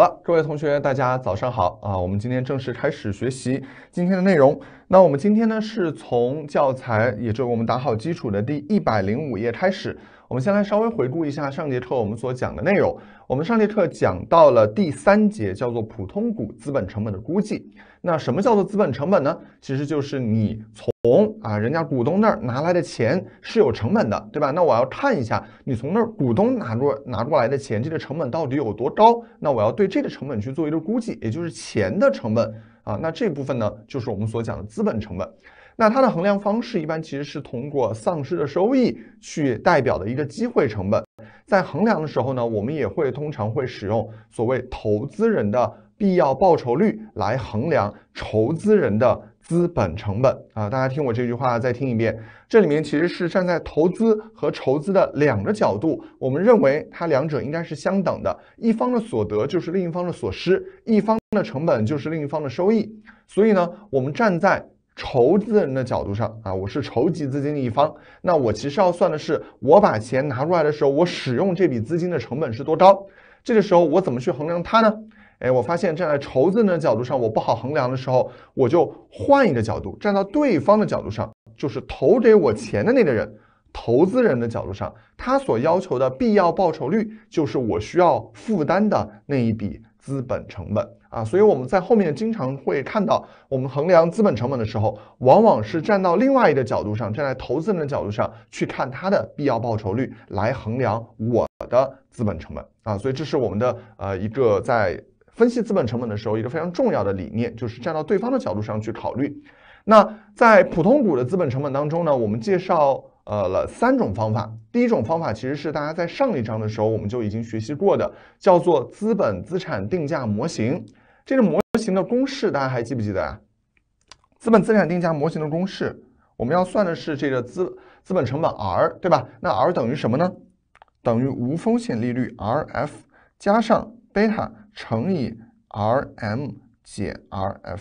好了，各位同学，大家早上好啊！我们今天正式开始学习今天的内容。那我们今天呢，是从教材，也就是我们打好基础的第一百零五页开始。我们先来稍微回顾一下上节课我们所讲的内容。我们上节课讲到了第三节，叫做普通股资本成本的估计。那什么叫做资本成本呢？其实就是你从啊人家股东那儿拿来的钱是有成本的，对吧？那我要看一下你从那儿股东拿过拿过来的钱，这个成本到底有多高？那我要对这个成本去做一个估计，也就是钱的成本啊。那这部分呢，就是我们所讲的资本成本。那它的衡量方式一般其实是通过丧失的收益去代表的一个机会成本，在衡量的时候呢，我们也会通常会使用所谓投资人的必要报酬率来衡量筹资人的资本成本啊。大家听我这句话再听一遍，这里面其实是站在投资和筹资的两个角度，我们认为它两者应该是相等的，一方的所得就是另一方的所失，一方的成本就是另一方的收益。所以呢，我们站在。筹资人的角度上啊，我是筹集资金的一方，那我其实要算的是，我把钱拿出来的时候，我使用这笔资金的成本是多高。这个时候我怎么去衡量它呢？哎，我发现站在筹资人的角度上，我不好衡量的时候，我就换一个角度，站到对方的角度上，就是投给我钱的那个人，投资人的角度上，他所要求的必要报酬率，就是我需要负担的那一笔资本成本。啊，所以我们在后面经常会看到，我们衡量资本成本的时候，往往是站到另外一个角度上，站在投资人的角度上去看它的必要报酬率来衡量我的资本成本啊。所以这是我们的呃一个在分析资本成本的时候一个非常重要的理念，就是站到对方的角度上去考虑。那在普通股的资本成本当中呢，我们介绍呃了三种方法。第一种方法其实是大家在上一章的时候我们就已经学习过的，叫做资本资产定价模型。这个模型的公式大家还记不记得啊？资本资产定价模型的公式，我们要算的是这个资资本成本 r，对吧？那 r 等于什么呢？等于无风险利率 rf 加上贝塔乘以 rm 减 rf。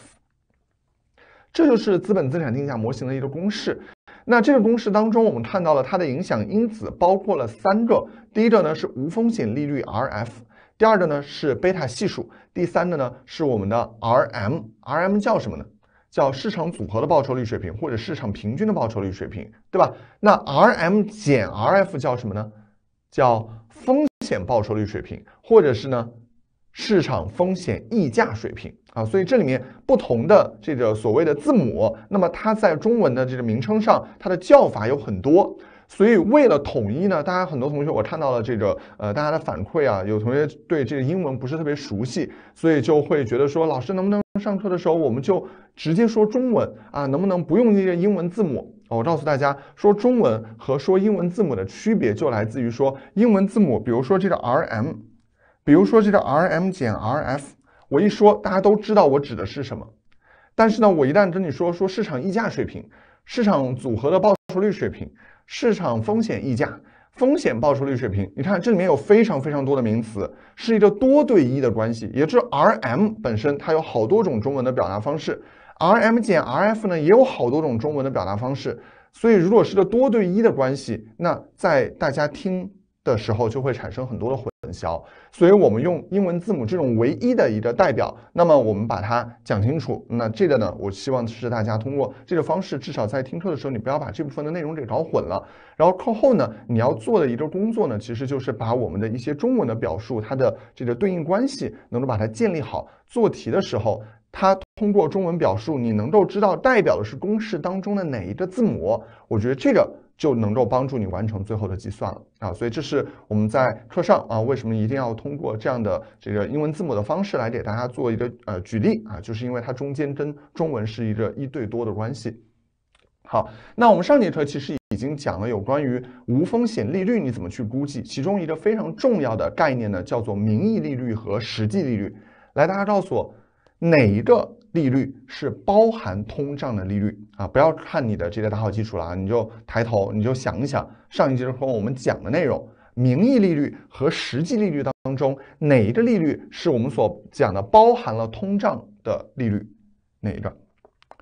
这就是资本资产定价模型的一个公式。那这个公式当中，我们看到了它的影响因子包括了三个：第一个呢是无风险利率 rf，第二个呢是贝塔系数。第三个呢是我们的 R M，R M 叫什么呢？叫市场组合的报酬率水平或者市场平均的报酬率水平，对吧？那 R M 减 R F 叫什么呢？叫风险报酬率水平，或者是呢市场风险溢价水平啊。所以这里面不同的这个所谓的字母，那么它在中文的这个名称上，它的叫法有很多。所以为了统一呢，大家很多同学我看到了这个呃大家的反馈啊，有同学对这个英文不是特别熟悉，所以就会觉得说老师能不能上课的时候我们就直接说中文啊，能不能不用那些英文字母？我告诉大家，说中文和说英文字母的区别就来自于说英文字母，比如说这个 R M，比如说这个 R M 减 R F，我一说大家都知道我指的是什么，但是呢我一旦跟你说说市场溢价水平、市场组合的报酬率水平。市场风险溢价、风险报酬率水平，你看这里面有非常非常多的名词，是一个多对一的关系，也就是 R M 本身它有好多种中文的表达方式，R M 减 R F 呢也有好多种中文的表达方式，所以如果是个多对一的关系，那在大家听。的时候就会产生很多的混淆，所以我们用英文字母这种唯一的一个代表，那么我们把它讲清楚。那这个呢，我希望是大家通过这个方式，至少在听课的时候，你不要把这部分的内容给搞混了。然后课后呢，你要做的一个工作呢，其实就是把我们的一些中文的表述它的这个对应关系，能够把它建立好。做题的时候，它通过中文表述，你能够知道代表的是公式当中的哪一个字母。我觉得这个。就能够帮助你完成最后的计算了啊！所以这是我们在课上啊，为什么一定要通过这样的这个英文字母的方式来给大家做一个呃举例啊？就是因为它中间跟中文是一个一对多的关系。好，那我们上节课其实已经讲了有关于无风险利率你怎么去估计？其中一个非常重要的概念呢，叫做名义利率和实际利率。来，大家告诉我哪一个？利率是包含通胀的利率啊！不要看你的这个打好基础了啊！你就抬头，你就想一想上一节课我们讲的内容，名义利率和实际利率当中哪一个利率是我们所讲的包含了通胀的利率？哪一个？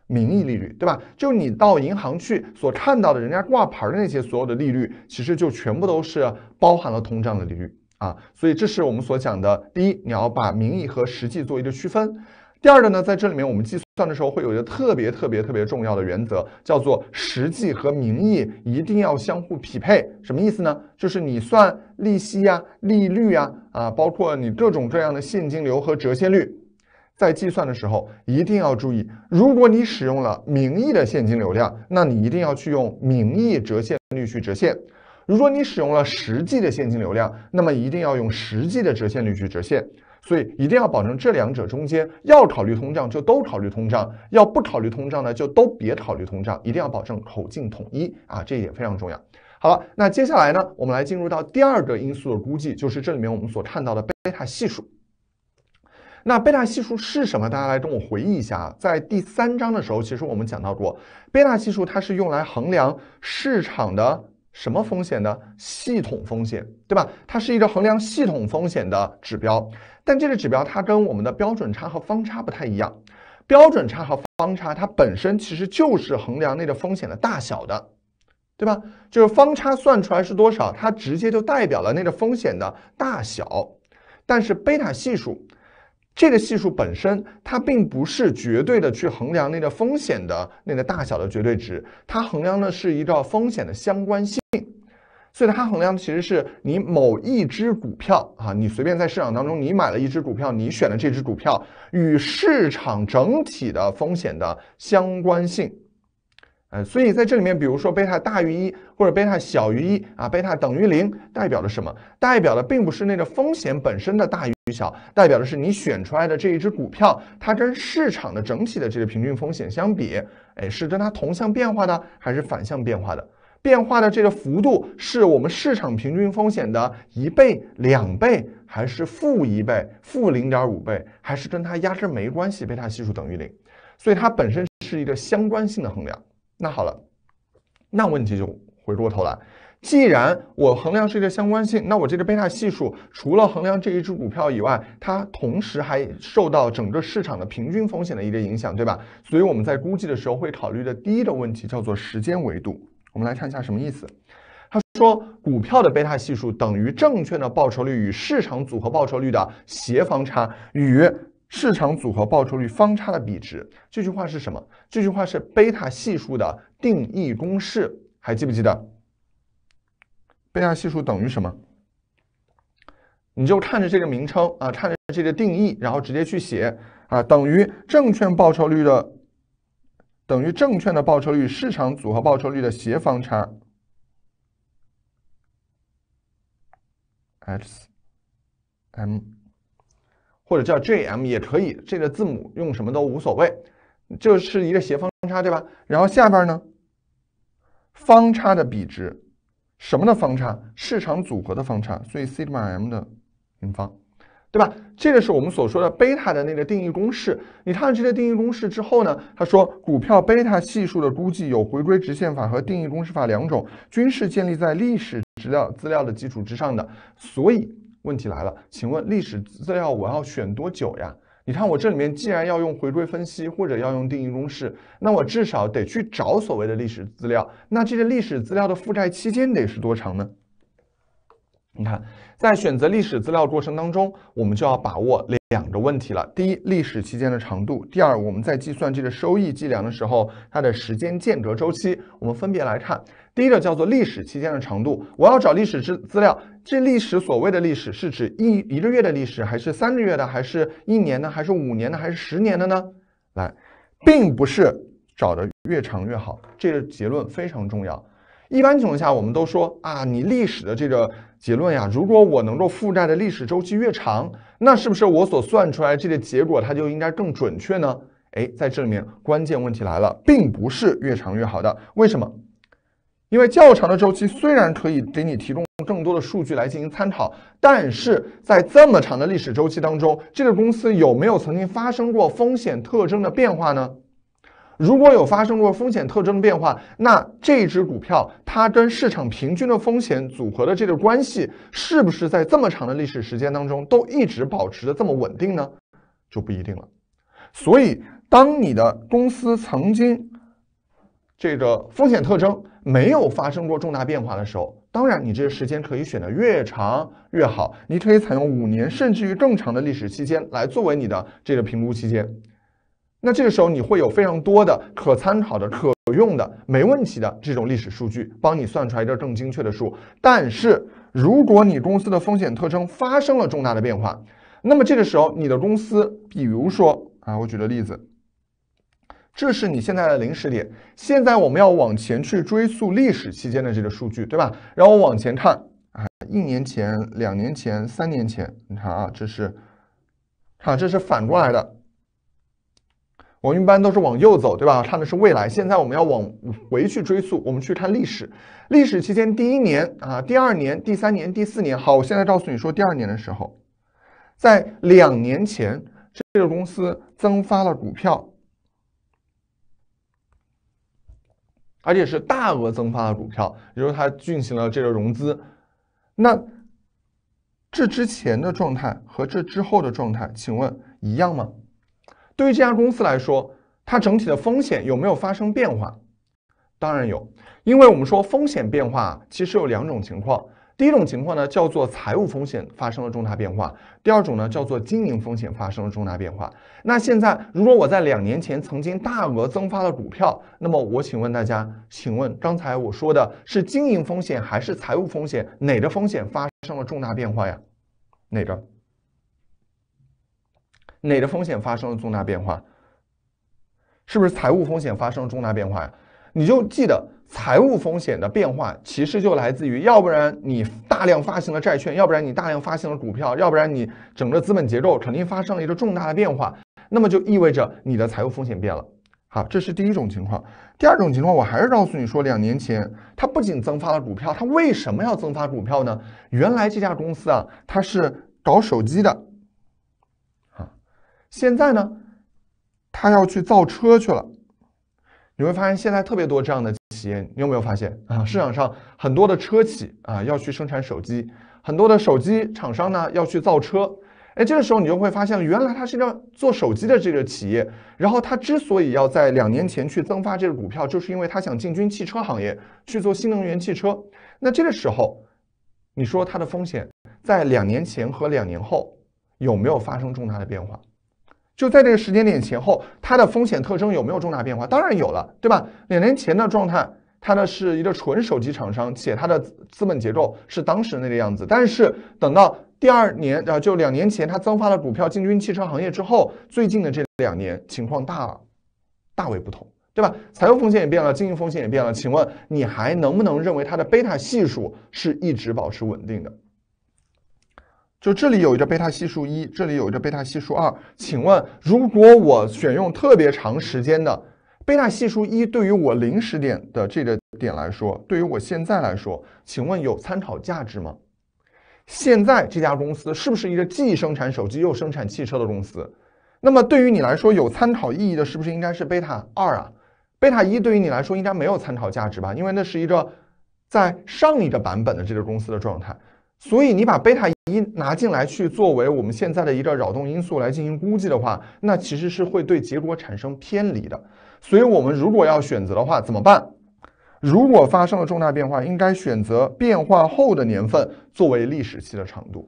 名义利率，对吧？就你到银行去所看到的，人家挂牌的那些所有的利率，其实就全部都是包含了通胀的利率啊！所以这是我们所讲的，第一，你要把名义和实际做一个区分。第二个呢，在这里面我们计算的时候会有一个特别特别特别重要的原则，叫做实际和名义一定要相互匹配。什么意思呢？就是你算利息呀、利率呀，啊，包括你各种各样的现金流和折现率，在计算的时候一定要注意，如果你使用了名义的现金流量，那你一定要去用名义折现率去折现。如果你使用了实际的现金流量，那么一定要用实际的折现率去折现，所以一定要保证这两者中间，要考虑通胀就都考虑通胀，要不考虑通胀呢就都别考虑通胀，一定要保证口径统一啊，这一点非常重要。好了，那接下来呢，我们来进入到第二个因素的估计，就是这里面我们所看到的贝塔系数。那贝塔系数是什么？大家来跟我回忆一下，在第三章的时候，其实我们讲到过，贝塔系数它是用来衡量市场的。什么风险呢？系统风险，对吧？它是一个衡量系统风险的指标，但这个指标它跟我们的标准差和方差不太一样。标准差和方差它本身其实就是衡量那个风险的大小的，对吧？就是方差算出来是多少，它直接就代表了那个风险的大小。但是贝塔系数。这个系数本身，它并不是绝对的去衡量那个风险的那个大小的绝对值，它衡量的是一个风险的相关性，所以它衡量其实是你某一只股票啊，你随便在市场当中你买了一只股票，你选的这只股票与市场整体的风险的相关性。呃，所以在这里面，比如说贝塔大于一，或者贝塔小于一啊，贝塔等于零，代表了什么？代表的并不是那个风险本身的大与小，代表的是你选出来的这一只股票，它跟市场的整体的这个平均风险相比，哎，是跟它同向变化的，还是反向变化的？变化的这个幅度是我们市场平均风险的一倍、两倍，还是负一倍、负零点五倍，还是跟它压根没关系？贝塔系数等于零，所以它本身是一个相关性的衡量。那好了，那问题就回过头来，既然我衡量是一个相关性，那我这个贝塔系数除了衡量这一只股票以外，它同时还受到整个市场的平均风险的一个影响，对吧？所以我们在估计的时候会考虑的第一个问题叫做时间维度。我们来看一下什么意思。他说，股票的贝塔系数等于证券的报酬率与市场组合报酬率的协方差与。市场组合报酬率方差的比值，这句话是什么？这句话是贝塔系数的定义公式，还记不记得？贝塔系数等于什么？你就看着这个名称啊，看着这个定义，然后直接去写啊，等于证券报酬率的，等于证券的报酬率市场组合报酬率的斜方差 x m 或者叫 J M 也可以，这个字母用什么都无所谓，这是一个斜方差对吧？然后下边呢，方差的比值，什么的方差？市场组合的方差，所以西塔 M 的平方，对吧？这个是我们所说的贝塔的那个定义公式。你看这些定义公式之后呢，他说股票贝塔系数的估计有回归直线法和定义公式法两种，均是建立在历史资料资料的基础之上的，所以。问题来了，请问历史资料我要选多久呀？你看我这里面既然要用回归分析或者要用定义公式，那我至少得去找所谓的历史资料。那这些历史资料的覆盖期间得是多长呢？你看，在选择历史资料过程当中，我们就要把握两个问题了。第一，历史期间的长度；第二，我们在计算这个收益计量的时候，它的时间间隔周期。我们分别来看，第一个叫做历史期间的长度。我要找历史资资料，这历史所谓的历史是指一一个月的历史，还是三个月的，还是一年呢？还是五年的，还是十年的呢？来，并不是找的越长越好，这个结论非常重要。一般情况下，我们都说啊，你历史的这个结论呀，如果我能够覆盖的历史周期越长，那是不是我所算出来这个结果它就应该更准确呢？哎，在这里面关键问题来了，并不是越长越好的。为什么？因为较长的周期虽然可以给你提供更多的数据来进行参考，但是在这么长的历史周期当中，这个公司有没有曾经发生过风险特征的变化呢？如果有发生过风险特征变化，那这只股票它跟市场平均的风险组合的这个关系，是不是在这么长的历史时间当中都一直保持的这么稳定呢？就不一定了。所以，当你的公司曾经这个风险特征没有发生过重大变化的时候，当然，你这个时间可以选的越长越好，你可以采用五年甚至于更长的历史期间来作为你的这个评估期间。那这个时候你会有非常多的可参考的、可用的、没问题的这种历史数据，帮你算出来一个更精确的数。但是，如果你公司的风险特征发生了重大的变化，那么这个时候你的公司，比如说啊，我举个例子，这是你现在的零时点，现在我们要往前去追溯历史期间的这个数据，对吧？然后往前看啊，一年前、两年前、三年前，你看啊，这是，啊，这是反过来的。我们一般都是往右走，对吧？看的是未来。现在我们要往回去追溯，我们去看历史。历史期间第一年啊，第二年、第三年、第四年。好，我现在告诉你说，第二年的时候，在两年前，这个公司增发了股票，而且是大额增发的股票，也就是它进行了这个融资。那这之前的状态和这之后的状态，请问一样吗？对于这家公司来说，它整体的风险有没有发生变化？当然有，因为我们说风险变化其实有两种情况，第一种情况呢叫做财务风险发生了重大变化，第二种呢叫做经营风险发生了重大变化。那现在如果我在两年前曾经大额增发了股票，那么我请问大家，请问刚才我说的是经营风险还是财务风险？哪个风险发生了重大变化呀？哪个？哪个风险发生了重大变化？是不是财务风险发生了重大变化呀？你就记得财务风险的变化，其实就来自于要不然你大量发行了债券，要不然你大量发行了股票，要不然你整个资本结构肯定发生了一个重大的变化。那么就意味着你的财务风险变了。好，这是第一种情况。第二种情况，我还是告诉你说，两年前它不仅增发了股票，它为什么要增发股票呢？原来这家公司啊，它是搞手机的。现在呢，他要去造车去了，你会发现现在特别多这样的企业，你有没有发现啊？市场上很多的车企啊要去生产手机，很多的手机厂商呢要去造车，哎，这个时候你就会发现，原来它是一个做手机的这个企业，然后它之所以要在两年前去增发这个股票，就是因为它想进军汽车行业去做新能源汽车。那这个时候，你说它的风险在两年前和两年后有没有发生重大的变化？就在这个时间点前后，它的风险特征有没有重大变化？当然有了，对吧？两年前的状态，它呢是一个纯手机厂商，且它的资本结构是当时那个样子。但是等到第二年，啊，就两年前它增发了股票，进军汽车行业之后，最近的这两年情况大大为不同，对吧？财务风险也变了，经营风险也变了。请问你还能不能认为它的贝塔系数是一直保持稳定的？就这里有一个贝塔系数一，这里有一个贝塔系数二。请问，如果我选用特别长时间的贝塔系数一，对于我零时点的这个点来说，对于我现在来说，请问有参考价值吗？现在这家公司是不是一个既生产手机又生产汽车的公司？那么对于你来说有参考意义的，是不是应该是贝塔二啊？贝塔一对于你来说应该没有参考价值吧，因为那是一个在上一个版本的这个公司的状态。所以你把贝塔一拿进来去作为我们现在的一个扰动因素来进行估计的话，那其实是会对结果产生偏离的。所以我们如果要选择的话，怎么办？如果发生了重大变化，应该选择变化后的年份作为历史期的长度。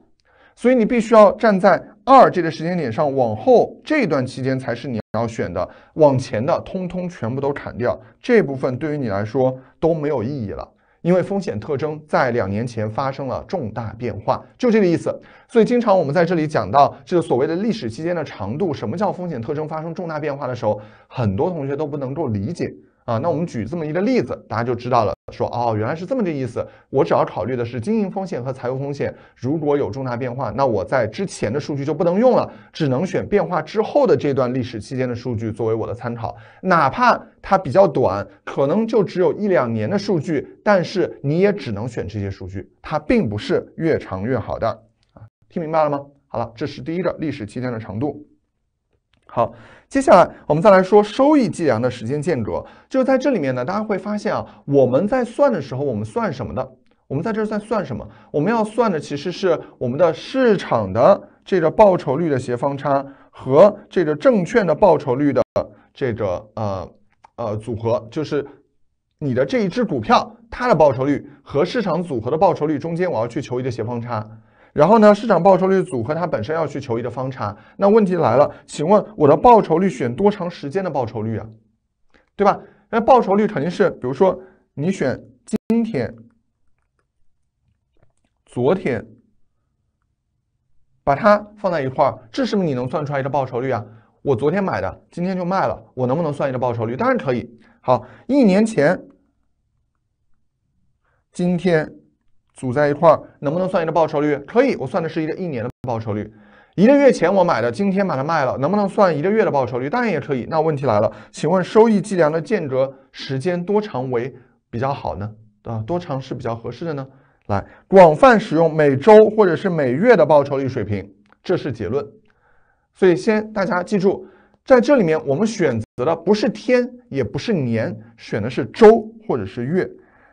所以你必须要站在二这个时间点上，往后这段期间才是你要选的。往前的通通全部都砍掉，这部分对于你来说都没有意义了。因为风险特征在两年前发生了重大变化，就这个意思。所以，经常我们在这里讲到这个所谓的历史期间的长度，什么叫风险特征发生重大变化的时候，很多同学都不能够理解。啊，那我们举这么一个例子，大家就知道了。说哦，原来是这么个意思。我只要考虑的是经营风险和财务风险，如果有重大变化，那我在之前的数据就不能用了，只能选变化之后的这段历史期间的数据作为我的参考。哪怕它比较短，可能就只有一两年的数据，但是你也只能选这些数据。它并不是越长越好的。啊，听明白了吗？好了，这是第一个历史期间的长度。好，接下来我们再来说收益计量的时间间隔。就在这里面呢，大家会发现啊，我们在算的时候，我们算什么呢？我们在这儿在算什么？我们要算的其实是我们的市场的这个报酬率的斜方差和这个证券的报酬率的这个呃呃组合，就是你的这一只股票它的报酬率和市场组合的报酬率中间，我要去求一个斜方差。然后呢？市场报酬率组合它本身要去求一个方差。那问题来了，请问我的报酬率选多长时间的报酬率啊？对吧？那报酬率肯定是，比如说你选今天、昨天，把它放在一块儿，这是不是你能算出来一个报酬率啊？我昨天买的，今天就卖了，我能不能算一个报酬率？当然可以。好，一年前、今天。组在一块儿，能不能算一个报酬率？可以，我算的是一个一年的报酬率。一个月前我买的，今天把它卖了，能不能算一个月的报酬率？当然也可以。那问题来了，请问收益计量的间隔时间多长为比较好呢？啊，多长是比较合适的呢？来，广泛使用每周或者是每月的报酬率水平，这是结论。所以先大家记住，在这里面我们选择的不是天，也不是年，选的是周或者是月。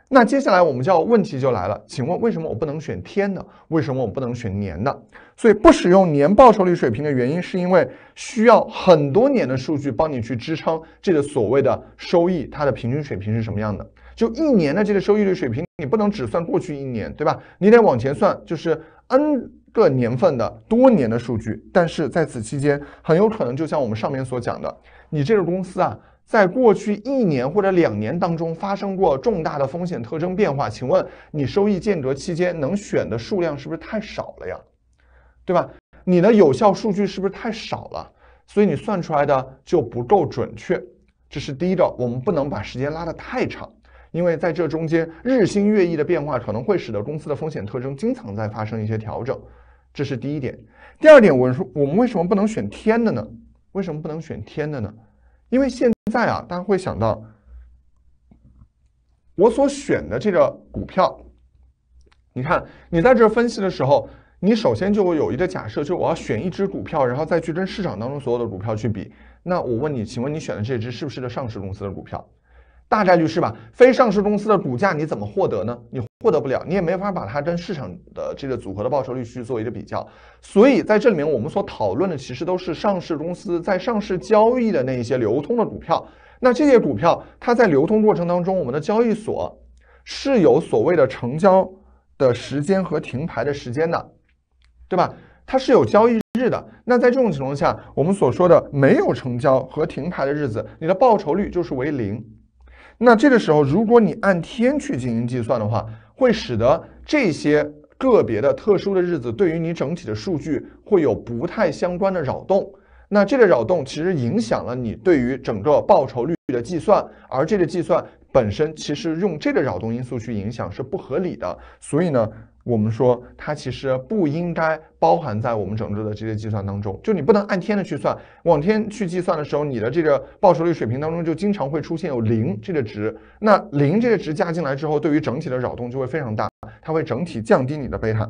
那接下来我们就要问题就来了，请问为什么我不能选天呢？为什么我不能选年呢？所以不使用年报酬率水平的原因，是因为需要很多年的数据帮你去支撑这个所谓的收益，它的平均水平是什么样的？就一年的这个收益率水平，你不能只算过去一年，对吧？你得往前算，就是 n 个年份的多年的数据。但是在此期间，很有可能就像我们上面所讲的，你这个公司啊。在过去一年或者两年当中发生过重大的风险特征变化，请问你收益间隔期间能选的数量是不是太少了呀？对吧？你的有效数据是不是太少了？所以你算出来的就不够准确。这是第一个，我们不能把时间拉的太长，因为在这中间日新月异的变化可能会使得公司的风险特征经常在发生一些调整。这是第一点。第二点，我说我们为什么不能选天的呢？为什么不能选天的呢？因为现在啊，大家会想到，我所选的这个股票，你看，你在这分析的时候，你首先就会有一个假设，就是我要选一只股票，然后再去跟市场当中所有的股票去比。那我问你，请问你选的这只是不是个上市公司的股票？大概率是吧？非上市公司的股价你怎么获得呢？你获得不了，你也没法把它跟市场的这个组合的报酬率去做一个比较。所以，在这里面我们所讨论的其实都是上市公司在上市交易的那一些流通的股票。那这些股票它在流通过程当中，我们的交易所是有所谓的成交的时间和停牌的时间的，对吧？它是有交易日的。那在这种情况下，我们所说的没有成交和停牌的日子，你的报酬率就是为零。那这个时候，如果你按天去进行计算的话，会使得这些个别的特殊的日子对于你整体的数据会有不太相关的扰动。那这个扰动其实影响了你对于整个报酬率的计算，而这个计算本身其实用这个扰动因素去影响是不合理的。所以呢。我们说，它其实不应该包含在我们整个的这些计算当中。就你不能按天的去算，往天去计算的时候，你的这个报酬率水平当中就经常会出现有零这个值。那零这个值加进来之后，对于整体的扰动就会非常大，它会整体降低你的贝塔。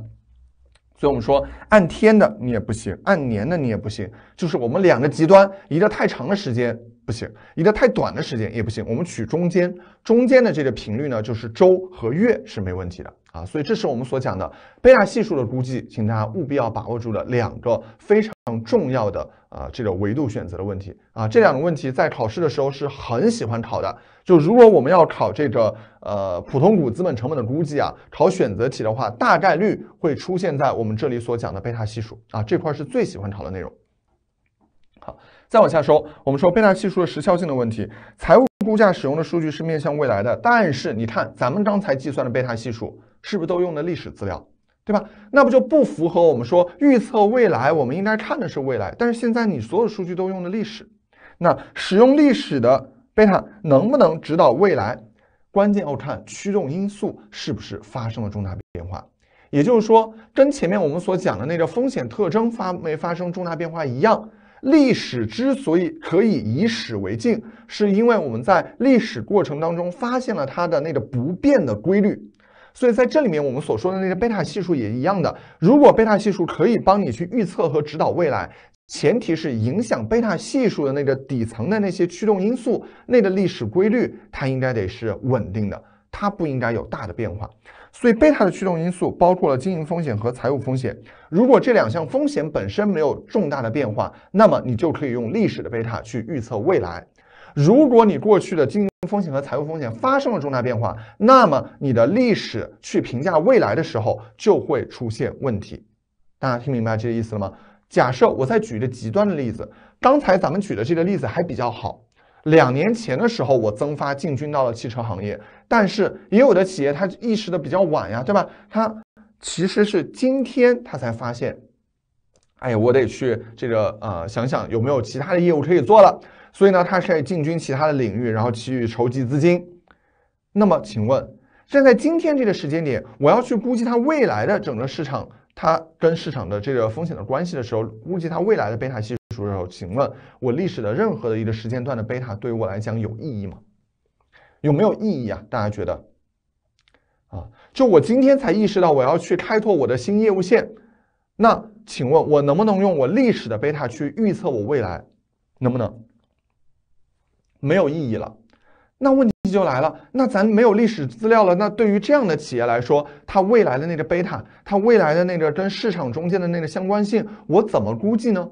所以我们说，按天的你也不行，按年的你也不行，就是我们两个极端，一个太长的时间。不行，一个太短的时间也不行，我们取中间，中间的这个频率呢，就是周和月是没问题的啊，所以这是我们所讲的贝塔系数的估计，请大家务必要把握住了两个非常重要的啊这个维度选择的问题啊，这两个问题在考试的时候是很喜欢考的，就如果我们要考这个呃普通股资本成本的估计啊，考选择题的话，大概率会出现在我们这里所讲的贝塔系数啊这块是最喜欢考的内容。好，再往下说，我们说贝塔系数的时效性的问题。财务估价使用的数据是面向未来的，但是你看，咱们刚才计算的贝塔系数是不是都用的历史资料，对吧？那不就不符合我们说预测未来，我们应该看的是未来。但是现在你所有数据都用的历史，那使用历史的贝塔能不能指导未来？关键要看驱动因素是不是发生了重大变化，也就是说，跟前面我们所讲的那个风险特征发没发生重大变化一样。历史之所以可以以史为镜，是因为我们在历史过程当中发现了它的那个不变的规律。所以在这里面，我们所说的那些贝塔系数也一样的。如果贝塔系数可以帮你去预测和指导未来，前提是影响贝塔系数的那个底层的那些驱动因素，那个历史规律，它应该得是稳定的，它不应该有大的变化。所以贝塔的驱动因素包括了经营风险和财务风险。如果这两项风险本身没有重大的变化，那么你就可以用历史的贝塔去预测未来。如果你过去的经营风险和财务风险发生了重大变化，那么你的历史去评价未来的时候就会出现问题。大家听明白这个意思了吗？假设我再举一个极端的例子，刚才咱们举的这个例子还比较好。两年前的时候，我增发进军到了汽车行业。但是也有的企业，它意识的比较晚呀，对吧？它其实是今天它才发现，哎，我得去这个呃想想有没有其他的业务可以做了。所以呢，它开始进军其他的领域，然后去筹集资金。那么，请问站在今天这个时间点，我要去估计它未来的整个市场，它跟市场的这个风险的关系的时候，估计它未来的贝塔系数的时候，请问我历史的任何的一个时间段的贝塔对我来讲有意义吗？有没有意义啊？大家觉得，啊，就我今天才意识到我要去开拓我的新业务线，那请问我能不能用我历史的贝塔去预测我未来？能不能？没有意义了。那问题就来了，那咱没有历史资料了，那对于这样的企业来说，它未来的那个贝塔，它未来的那个跟市场中间的那个相关性，我怎么估计呢？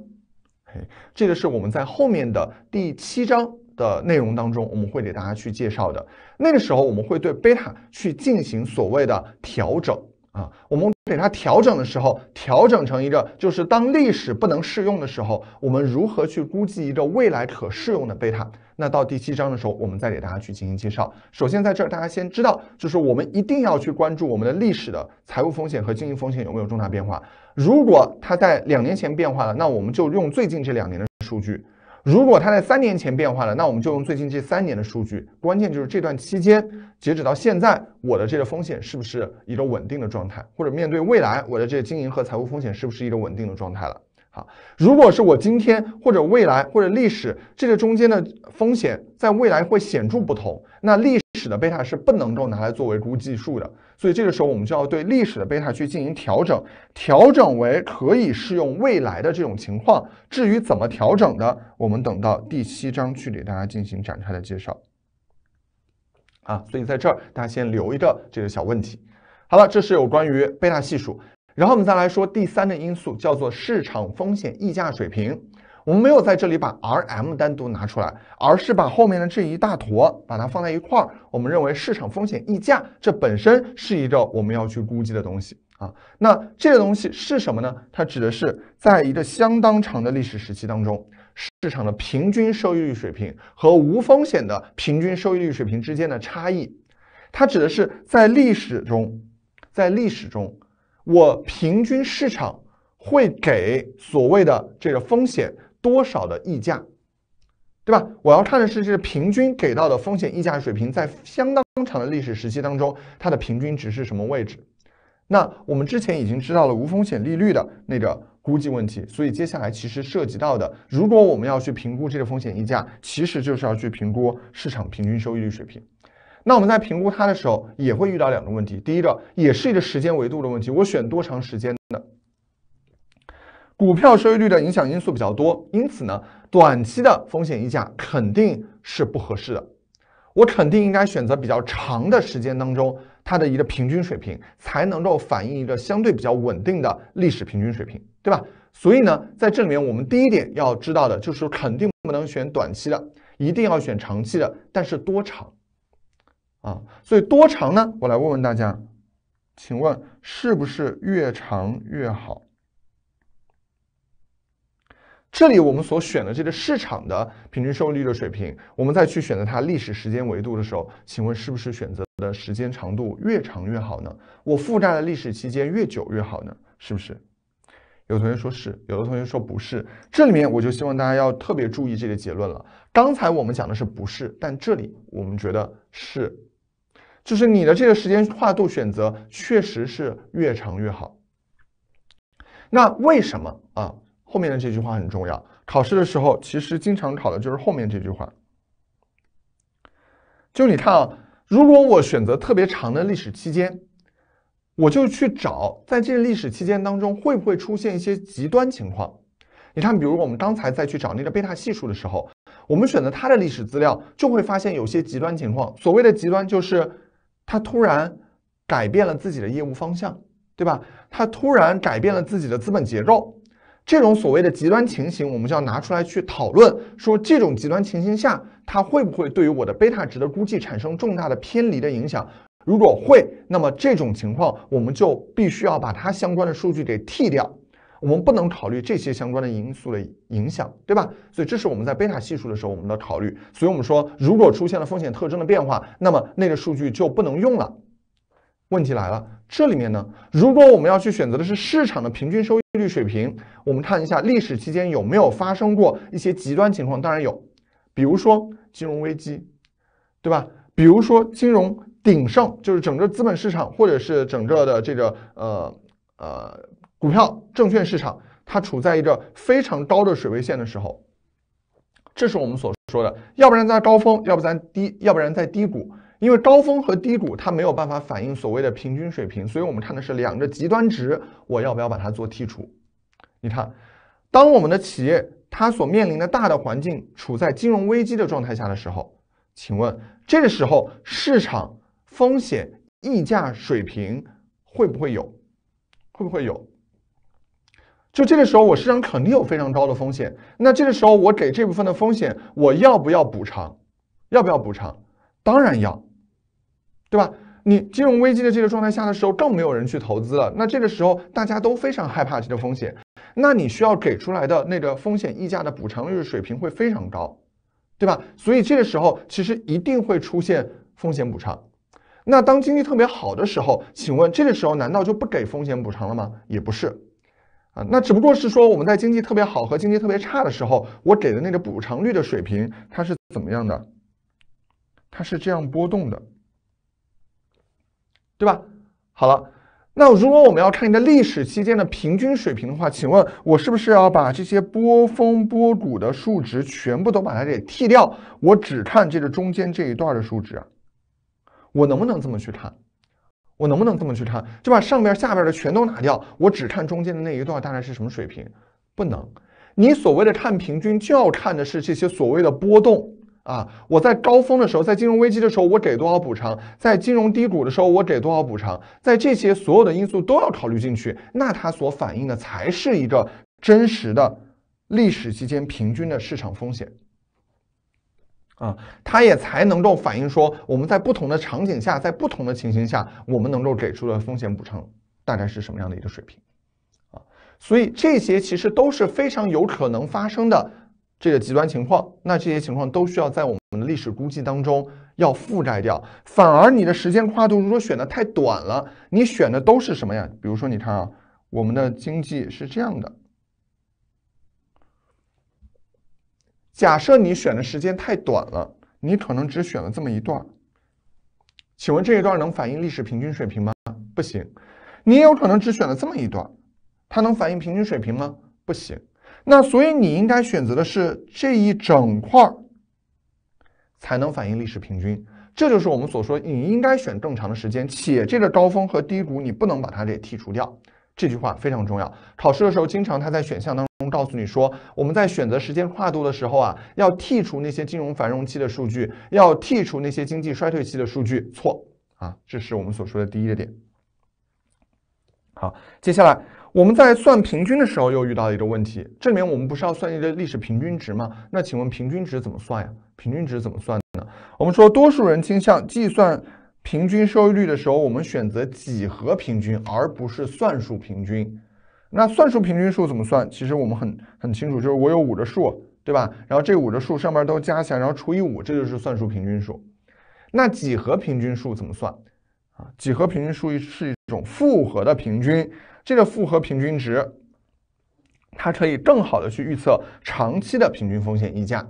嘿，这个是我们在后面的第七章。的内容当中，我们会给大家去介绍的。那个时候，我们会对贝塔去进行所谓的调整啊。我们给它调整的时候，调整成一个，就是当历史不能适用的时候，我们如何去估计一个未来可适用的贝塔？那到第七章的时候，我们再给大家去进行介绍。首先在这儿，大家先知道，就是我们一定要去关注我们的历史的财务风险和经营风险有没有重大变化。如果它在两年前变化了，那我们就用最近这两年的数据。如果它在三年前变化了，那我们就用最近这三年的数据。关键就是这段期间，截止到现在，我的这个风险是不是一个稳定的状态？或者面对未来，我的这个经营和财务风险是不是一个稳定的状态了？啊，如果是我今天或者未来或者历史这个中间的风险在未来会显著不同，那历史的贝塔是不能够拿来作为估计数的。所以这个时候我们就要对历史的贝塔去进行调整，调整为可以适用未来的这种情况。至于怎么调整的，我们等到第七章去给大家进行展开的介绍。啊，所以在这儿大家先留一个这个小问题。好了，这是有关于贝塔系数。然后我们再来说第三个因素，叫做市场风险溢价水平。我们没有在这里把 R M 单独拿出来，而是把后面的这一大坨把它放在一块儿。我们认为市场风险溢价这本身是一个我们要去估计的东西啊。那这个东西是什么呢？它指的是在一个相当长的历史时期当中，市场的平均收益率水平和无风险的平均收益率水平之间的差异。它指的是在历史中，在历史中。我平均市场会给所谓的这个风险多少的溢价，对吧？我要看的是这平均给到的风险溢价水平，在相当长的历史时期当中，它的平均值是什么位置？那我们之前已经知道了无风险利率的那个估计问题，所以接下来其实涉及到的，如果我们要去评估这个风险溢价，其实就是要去评估市场平均收益率水平。那我们在评估它的时候，也会遇到两个问题。第一个也是一个时间维度的问题，我选多长时间的股票收益率的影响因素比较多，因此呢，短期的风险溢价肯定是不合适的。我肯定应该选择比较长的时间当中，它的一个平均水平，才能够反映一个相对比较稳定的历史平均水平，对吧？所以呢，在这里面，我们第一点要知道的就是，肯定不能选短期的，一定要选长期的，但是多长？啊，所以多长呢？我来问问大家，请问是不是越长越好？这里我们所选的这个市场的平均收益率的水平，我们再去选择它历史时间维度的时候，请问是不是选择的时间长度越长越好呢？我覆盖的历史期间越久越好呢？是不是？有同学说是，有的同学说不是。这里面我就希望大家要特别注意这个结论了。刚才我们讲的是不是，但这里我们觉得是。就是你的这个时间跨度选择确实是越长越好。那为什么啊？后面的这句话很重要。考试的时候其实经常考的就是后面这句话。就你看啊，如果我选择特别长的历史期间，我就去找在这个历史期间当中会不会出现一些极端情况。你看，比如我们刚才在去找那个贝塔系数的时候，我们选择它的历史资料，就会发现有些极端情况。所谓的极端就是。他突然改变了自己的业务方向，对吧？他突然改变了自己的资本结构，这种所谓的极端情形，我们就要拿出来去讨论，说这种极端情形下，它会不会对于我的贝塔值的估计产生重大的偏离的影响？如果会，那么这种情况我们就必须要把它相关的数据给剔掉。我们不能考虑这些相关的因素的影响，对吧？所以这是我们在贝塔系数的时候我们的考虑。所以，我们说，如果出现了风险特征的变化，那么那个数据就不能用了。问题来了，这里面呢，如果我们要去选择的是市场的平均收益率水平，我们看一下历史期间有没有发生过一些极端情况？当然有，比如说金融危机，对吧？比如说金融鼎盛，就是整个资本市场或者是整个的这个呃呃。股票证券市场，它处在一个非常高的水位线的时候，这是我们所说的，要不然在高峰，要不然低，要不然在低谷。因为高峰和低谷它没有办法反映所谓的平均水平，所以我们看的是两个极端值，我要不要把它做剔除？你看，当我们的企业它所面临的大的环境处在金融危机的状态下的时候，请问这个时候市场风险溢价水平会不会有？会不会有？就这个时候，我市场肯定有非常高的风险。那这个时候，我给这部分的风险，我要不要补偿？要不要补偿？当然要，对吧？你金融危机的这个状态下的时候，更没有人去投资了。那这个时候，大家都非常害怕这个风险。那你需要给出来的那个风险溢价的补偿率水平会非常高，对吧？所以这个时候，其实一定会出现风险补偿。那当经济特别好的时候，请问这个时候难道就不给风险补偿了吗？也不是。啊，那只不过是说我们在经济特别好和经济特别差的时候，我给的那个补偿率的水平它是怎么样的？它是这样波动的，对吧？好了，那如果我们要看一个历史期间的平均水平的话，请问我是不是要把这些波峰波谷的数值全部都把它给剔掉？我只看这个中间这一段的数值，我能不能这么去看？我能不能这么去看？就把上边、下边的全都拿掉，我只看中间的那一段，大概是什么水平？不能。你所谓的看平均，就要看的是这些所谓的波动啊。我在高峰的时候，在金融危机的时候，我给多少补偿？在金融低谷的时候，我给多少补偿？在这些所有的因素都要考虑进去，那它所反映的才是一个真实的历史期间平均的市场风险。啊，它也才能够反映说我们在不同的场景下，在不同的情形下，我们能够给出的风险补偿大概是什么样的一个水平，啊，所以这些其实都是非常有可能发生的这个极端情况，那这些情况都需要在我们的历史估计当中要覆盖掉。反而你的时间跨度如果选的太短了，你选的都是什么呀？比如说你看啊，我们的经济是这样的。假设你选的时间太短了，你可能只选了这么一段请问这一段能反映历史平均水平吗？不行。你有可能只选了这么一段，它能反映平均水平吗？不行。那所以你应该选择的是这一整块才能反映历史平均。这就是我们所说，你应该选更长的时间，且这个高峰和低谷你不能把它给剔除掉。这句话非常重要。考试的时候，经常他在选项当中告诉你说，我们在选择时间跨度的时候啊，要剔除那些金融繁荣期的数据，要剔除那些经济衰退期的数据。错啊，这是我们所说的第一个点。好，接下来我们在算平均的时候又遇到一个问题。这里面我们不是要算一个历史平均值吗？那请问平均值怎么算呀？平均值怎么算呢？我们说多数人倾向计算。平均收益率的时候，我们选择几何平均而不是算术平均。那算术平均数怎么算？其实我们很很清楚，就是我有五个数，对吧？然后这五个数上面都加起来，然后除以五，这就是算术平均数。那几何平均数怎么算啊？几何平均数是一种复合的平均，这个复合平均值它可以更好的去预测长期的平均风险溢价。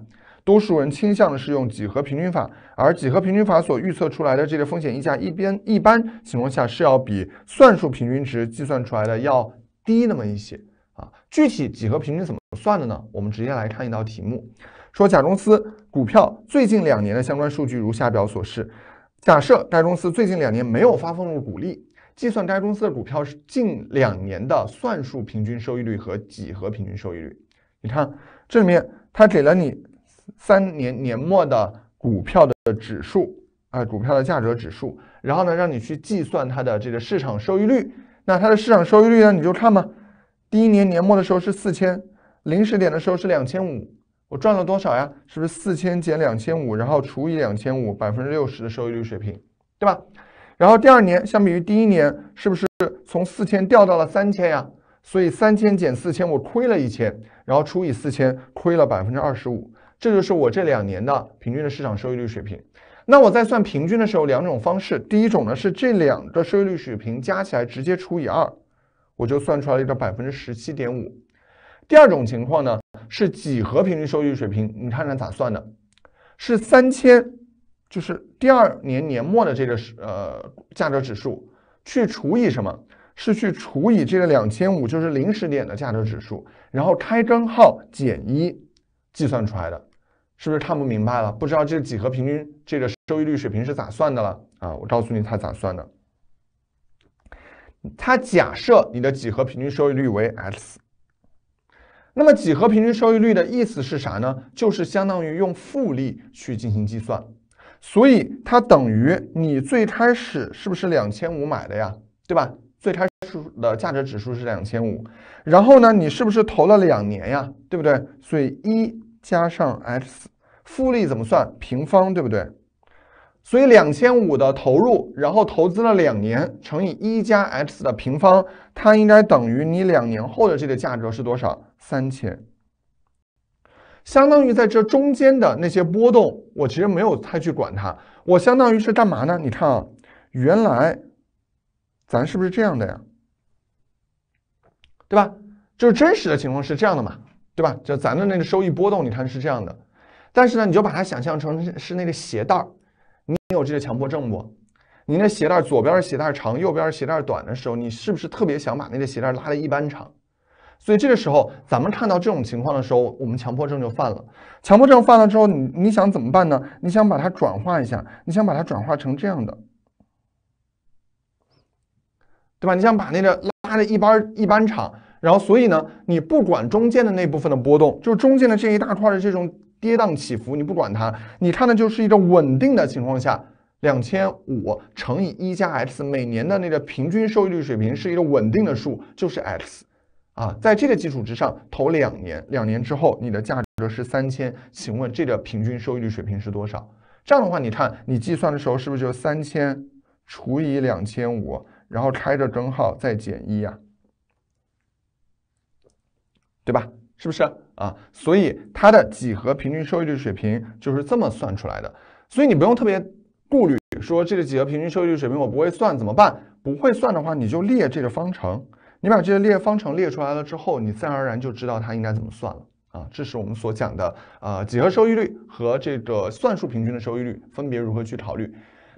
多数人倾向的是用几何平均法，而几何平均法所预测出来的这个风险溢价，一边一般情况下是要比算术平均值计算出来的要低那么一些啊。具体几何平均怎么算的呢？我们直接来看一道题目：说甲公司股票最近两年的相关数据如下表所示。假设该公司最近两年没有发放入股利，计算该公司的股票是近两年的算术平均收益率和几何平均收益率。你看，这里面它给了你。三年年末的股票的指数，啊，股票的价格指数，然后呢，让你去计算它的这个市场收益率。那它的市场收益率呢？你就看嘛。第一年年末的时候是四千，临时点的时候是两千五，我赚了多少呀？是不是四千减两千五，然后除以两千五，百分之六十的收益率水平，对吧？然后第二年，相比于第一年，是不是从四千掉到了三千呀？所以三千减四千，我亏了一千，然后除以四千，亏了百分之二十五。这就是我这两年的平均的市场收益率水平。那我在算平均的时候，两种方式。第一种呢是这两个收益率水平加起来直接除以二，我就算出来一个百分之十七点五。第二种情况呢是几何平均收益率水平，你看看咋算的？是三千，就是第二年年末的这个呃价格指数去除以什么？是去除以这个两千五，就是零时点的价格指数，然后开根号减一计算出来的。是不是看不明白了？不知道这几何平均这个收益率水平是咋算的了啊？我告诉你它咋算的。它假设你的几何平均收益率为 x。那么几何平均收益率的意思是啥呢？就是相当于用复利去进行计算，所以它等于你最开始是不是两千五买的呀？对吧？最开始的价值指数是两千五，然后呢，你是不是投了两年呀？对不对？所以一。加上 x，复利怎么算？平方，对不对？所以两千五的投入，然后投资了两年，乘以一加 x 的平方，它应该等于你两年后的这个价格是多少？三千。相当于在这中间的那些波动，我其实没有太去管它。我相当于是干嘛呢？你看啊，原来咱是不是这样的呀？对吧？就是真实的情况是这样的嘛。对吧？就咱的那个收益波动，你看是这样的，但是呢，你就把它想象成是那个鞋带你有这个强迫症不？你那鞋带左边的鞋带长，右边鞋带短的时候，你是不是特别想把那个鞋带拉的一般长？所以这个时候，咱们看到这种情况的时候，我们强迫症就犯了。强迫症犯了之后，你你想怎么办呢？你想把它转化一下，你想把它转化成这样的，对吧？你想把那个拉的一般一般长。然后，所以呢，你不管中间的那部分的波动，就是中间的这一大块的这种跌宕起伏，你不管它，你看的就是一个稳定的情况下，两千五乘以一加 x，每年的那个平均收益率水平是一个稳定的数，就是 x，啊，在这个基础之上，投两年，两年之后你的价值是三千，请问这个平均收益率水平是多少？这样的话，你看你计算的时候是不是就三千除以两千五，然后开着根号再减一呀？对吧？是不是啊？所以它的几何平均收益率水平就是这么算出来的。所以你不用特别顾虑，说这个几何平均收益率水平我不会算怎么办？不会算的话，你就列这个方程。你把这些列方程列出来了之后，你自然而然就知道它应该怎么算了啊。这是我们所讲的啊，几何收益率和这个算术平均的收益率分别如何去考虑。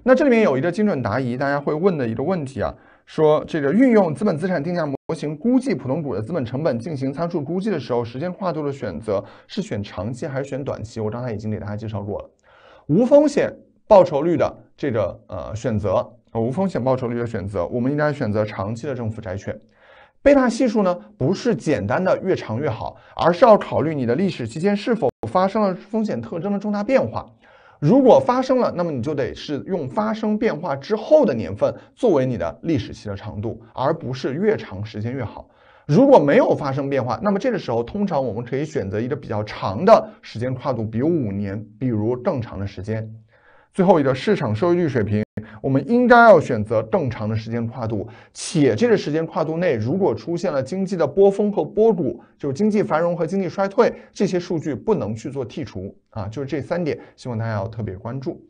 那这里面有一个精准答疑，大家会问的一个问题啊，说这个运用资本资产定价模。模型估计普通股的资本成本进行参数估计的时候，时间跨度的选择是选长期还是选短期？我刚才已经给大家介绍过了。无风险报酬率的这个呃选择，无风险报酬率的选择，我们应该选择长期的政府债券。贝塔系数呢，不是简单的越长越好，而是要考虑你的历史期间是否发生了风险特征的重大变化。如果发生了，那么你就得是用发生变化之后的年份作为你的历史期的长度，而不是越长时间越好。如果没有发生变化，那么这个时候通常我们可以选择一个比较长的时间跨度，比如五年，比如更长的时间。最后一个市场收益率水平，我们应该要选择更长的时间跨度，且这个时间跨度内如果出现了经济的波峰和波谷，就是经济繁荣和经济衰退，这些数据不能去做剔除啊，就是这三点，希望大家要特别关注。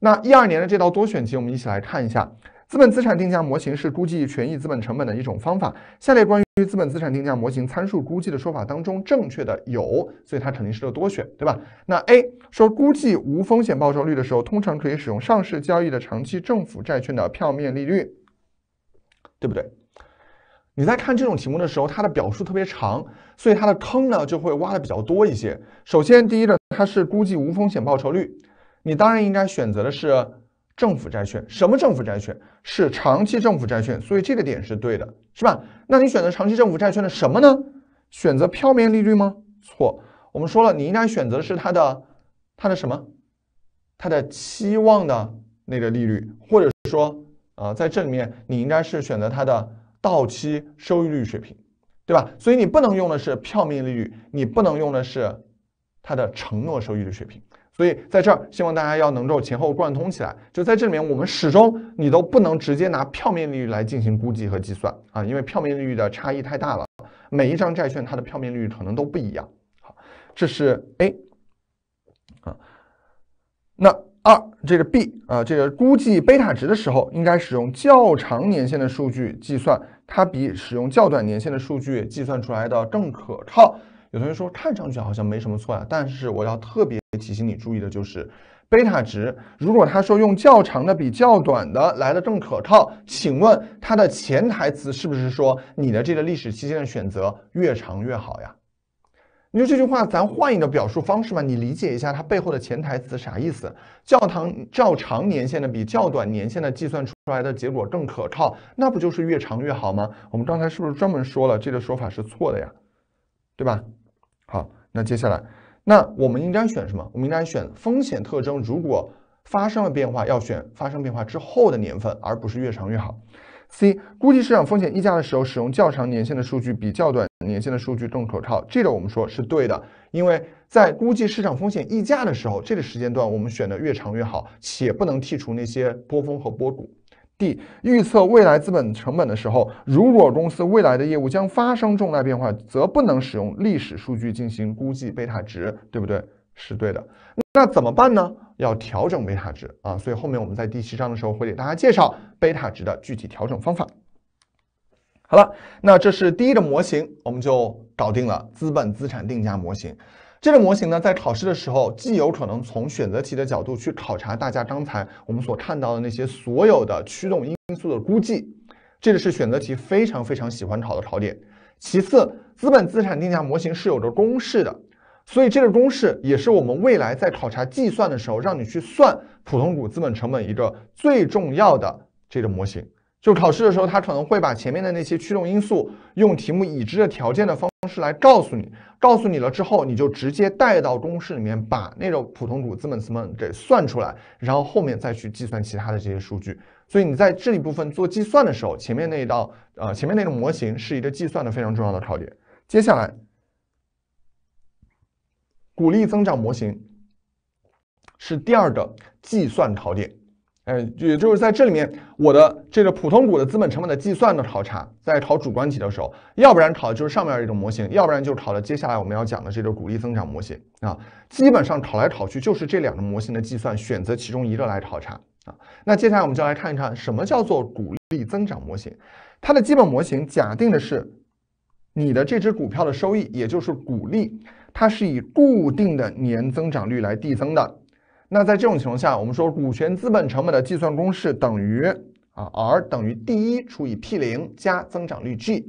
那一二年的这道多选题，我们一起来看一下。资本资产定价模型是估计权益资本成本的一种方法。下列关于资本资产定价模型参数估计的说法当中，正确的有，所以它肯定是个多选，对吧？那 A 说估计无风险报酬率的时候，通常可以使用上市交易的长期政府债券的票面利率，对不对？你在看这种题目的时候，它的表述特别长，所以它的坑呢就会挖的比较多一些。首先，第一个它是估计无风险报酬率，你当然应该选择的是。政府债券，什么政府债券？是长期政府债券，所以这个点是对的，是吧？那你选择长期政府债券的什么呢？选择票面利率吗？错，我们说了，你应该选择是它的，它的什么？它的期望的那个利率，或者说，啊，在这里面你应该是选择它的到期收益率水平，对吧？所以你不能用的是票面利率，你不能用的是它的承诺收益率水平。所以在这儿，希望大家要能够前后贯通起来。就在这里面，我们始终你都不能直接拿票面利率来进行估计和计算啊，因为票面利率的差异太大了，每一张债券它的票面利率可能都不一样。好，这是 A，啊，那二这个 B 啊，这个估计贝塔值的时候，应该使用较长年限的数据计算，它比使用较短年限的数据计算出来的更可靠。有同学说，看上去好像没什么错呀，但是我要特别提醒你注意的就是，贝塔值，如果他说用较长的比较短的来的更可靠，请问他的潜台词是不是说你的这个历史期间的选择越长越好呀？你说这句话咱换一个表述方式嘛？你理解一下它背后的潜台词啥意思？较长较长年限的比较短年限的计算出来的结果更可靠，那不就是越长越好吗？我们刚才是不是专门说了这个说法是错的呀？对吧？好，那接下来，那我们应该选什么？我们应该选风险特征，如果发生了变化，要选发生变化之后的年份，而不是越长越好。C，估计市场风险溢价的时候，使用较长年限的数据比较短年限的数据更可靠。这个我们说是对的，因为在估计市场风险溢价的时候，这个时间段我们选的越长越好，且不能剔除那些波峰和波谷。D 预测未来资本成本的时候，如果公司未来的业务将发生重大变化，则不能使用历史数据进行估计贝塔值，对不对？是对的。那怎么办呢？要调整贝塔值啊！所以后面我们在第七章的时候会给大家介绍贝塔值的具体调整方法。好了，那这是第一个模型，我们就搞定了资本资产定价模型。这个模型呢，在考试的时候，既有可能从选择题的角度去考察大家刚才我们所看到的那些所有的驱动因素的估计，这个是选择题非常非常喜欢考的考点。其次，资本资产定价模型是有着公式的，所以这个公式也是我们未来在考察计算的时候，让你去算普通股资本成本一个最重要的这个模型。就考试的时候，他可能会把前面的那些驱动因素用题目已知的条件的方式来告诉你，告诉你了之后，你就直接带到公式里面，把那个普通股资本成本给算出来，然后后面再去计算其他的这些数据。所以你在这一部分做计算的时候，前面那一道呃前面那个模型是一个计算的非常重要的考点。接下来，鼓励增长模型是第二个计算考点。哎，也就是在这里面，我的这个普通股的资本成本的计算的考察，在考主观题的时候，要不然考的就是上面这种模型，要不然就考的接下来我们要讲的这个股利增长模型啊。基本上考来考去就是这两个模型的计算，选择其中一个来考察啊。那接下来我们就来看一看什么叫做股利增长模型，它的基本模型假定的是，你的这支股票的收益，也就是股利，它是以固定的年增长率来递增的。那在这种情况下，我们说股权资本成本的计算公式等于啊，r 等于 D 一除以 P 零加增长率 g。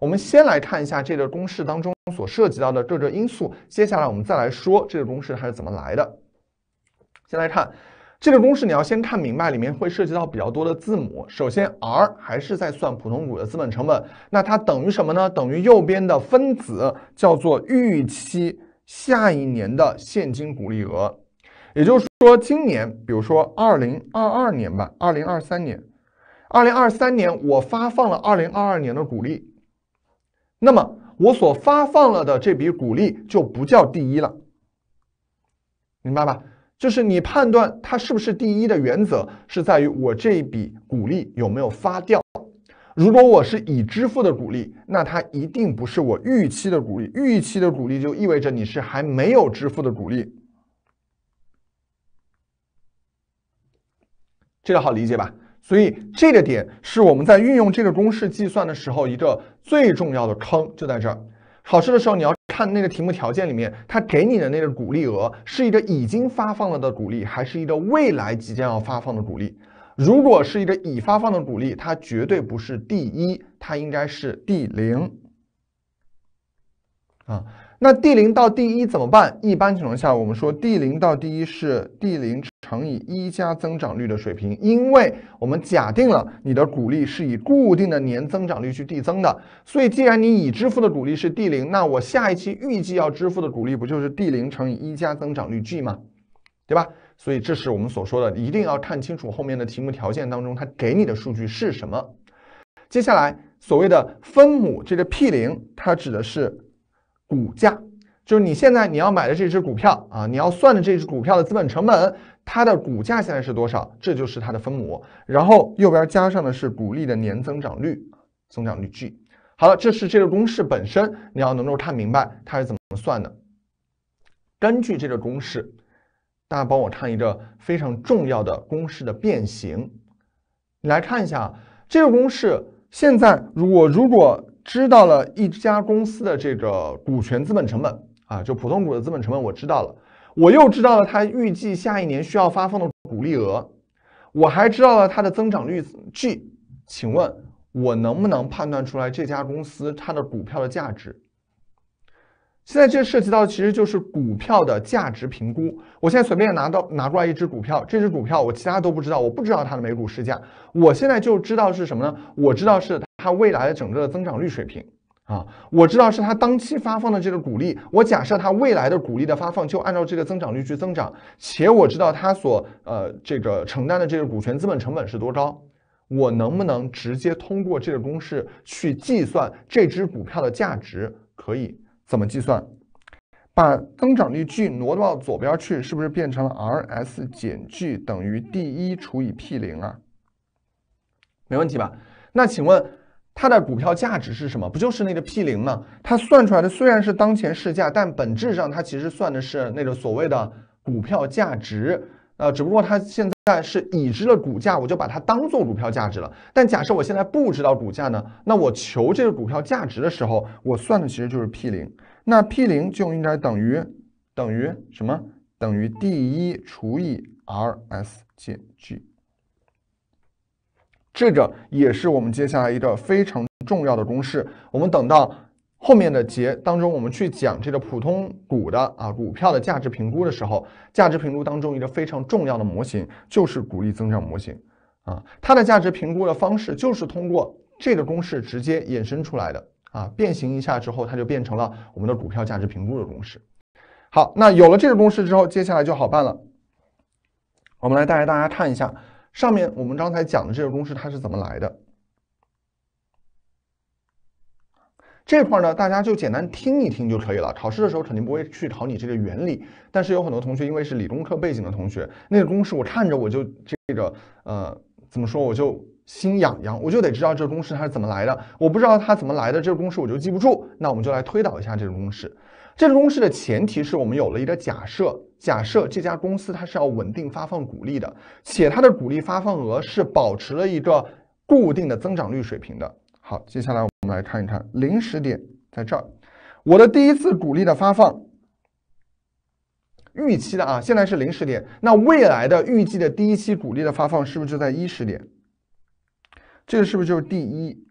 我们先来看一下这个公式当中所涉及到的各个因素。接下来我们再来说这个公式它是怎么来的。先来看这个公式，你要先看明白里面会涉及到比较多的字母。首先，r 还是在算普通股的资本成本，那它等于什么呢？等于右边的分子叫做预期下一年的现金股利额，也就是。说今年，比如说二零二二年吧，二零二三年，二零二三年我发放了二零二二年的股利，那么我所发放了的这笔股利就不叫第一了，明白吧？就是你判断它是不是第一的原则是在于我这一笔股利有没有发掉。如果我是已支付的股利，那它一定不是我预期的股利。预期的股利就意味着你是还没有支付的股利。这个好理解吧？所以这个点是我们在运用这个公式计算的时候一个最重要的坑，就在这儿。考试的时候你要看那个题目条件里面，它给你的那个鼓励额是一个已经发放了的鼓励，还是一个未来即将要发放的鼓励？如果是一个已发放的鼓励，它绝对不是第一，它应该是第零。啊，那 D 零到 D 一怎么办？一般情况下，我们说 D 零到 D 一是 D 零乘以一加增长率的水平，因为我们假定了你的股利是以固定的年增长率去递增的。所以，既然你已支付的股利是 D 零，那我下一期预计要支付的股利不就是 D 零乘以一加增长率 g 吗？对吧？所以，这是我们所说的，一定要看清楚后面的题目条件当中它给你的数据是什么。接下来，所谓的分母这个 P 零，它指的是。股价就是你现在你要买的这只股票啊，你要算的这只股票的资本成本，它的股价现在是多少？这就是它的分母。然后右边加上的是股利的年增长率，增长率 g。好了，这是这个公式本身，你要能够看明白它是怎么算的。根据这个公式，大家帮我看一个非常重要的公式的变形。你来看一下这个公式，现在如果如果。知道了一家公司的这个股权资本成本啊，就普通股的资本成本，我知道了。我又知道了它预计下一年需要发放的股利额，我还知道了它的增长率 g。请问，我能不能判断出来这家公司它的股票的价值？现在这涉及到其实就是股票的价值评估。我现在随便拿到拿过来一只股票，这只股票我其他都不知道，我不知道它的每股市价。我现在就知道是什么呢？我知道是。它未来的整个的增长率水平啊，我知道是它当期发放的这个股利，我假设它未来的股利的发放就按照这个增长率去增长，且我知道它所呃这个承担的这个股权资本成本是多高，我能不能直接通过这个公式去计算这只股票的价值？可以，怎么计算？把增长率 g 挪到左边去，是不是变成了 rs 减 g 等于 d 一除以 p 零啊？没问题吧？那请问？它的股票价值是什么？不就是那个 P 零吗？它算出来的虽然是当前市价，但本质上它其实算的是那个所谓的股票价值。呃，只不过它现在是已知了股价，我就把它当做股票价值了。但假设我现在不知道股价呢？那我求这个股票价值的时候，我算的其实就是 P 零。那 P 零就应该等于等于什么？等于 D 一除以 r s 减 g。这个也是我们接下来一个非常重要的公式。我们等到后面的节当中，我们去讲这个普通股的啊股票的价值评估的时候，价值评估当中一个非常重要的模型就是股利增长模型啊，它的价值评估的方式就是通过这个公式直接衍生出来的啊，变形一下之后，它就变成了我们的股票价值评估的公式。好，那有了这个公式之后，接下来就好办了。我们来带着大家看一下。上面我们刚才讲的这个公式它是怎么来的？这块儿呢，大家就简单听一听就可以了。考试的时候肯定不会去考你这个原理，但是有很多同学因为是理工科背景的同学，那个公式我看着我就这个呃怎么说我就心痒痒，我就得知道这个公式它是怎么来的。我不知道它怎么来的，这个公式我就记不住。那我们就来推导一下这个公式。这个公式的前提是我们有了一个假设。假设这家公司它是要稳定发放股利的，且它的股利发放额是保持了一个固定的增长率水平的。好，接下来我们来看一看零时点在这儿，我的第一次股利的发放预期的啊，现在是零时点，那未来的预计的第一期股利的发放是不是就在一时点？这个是不是就是第一？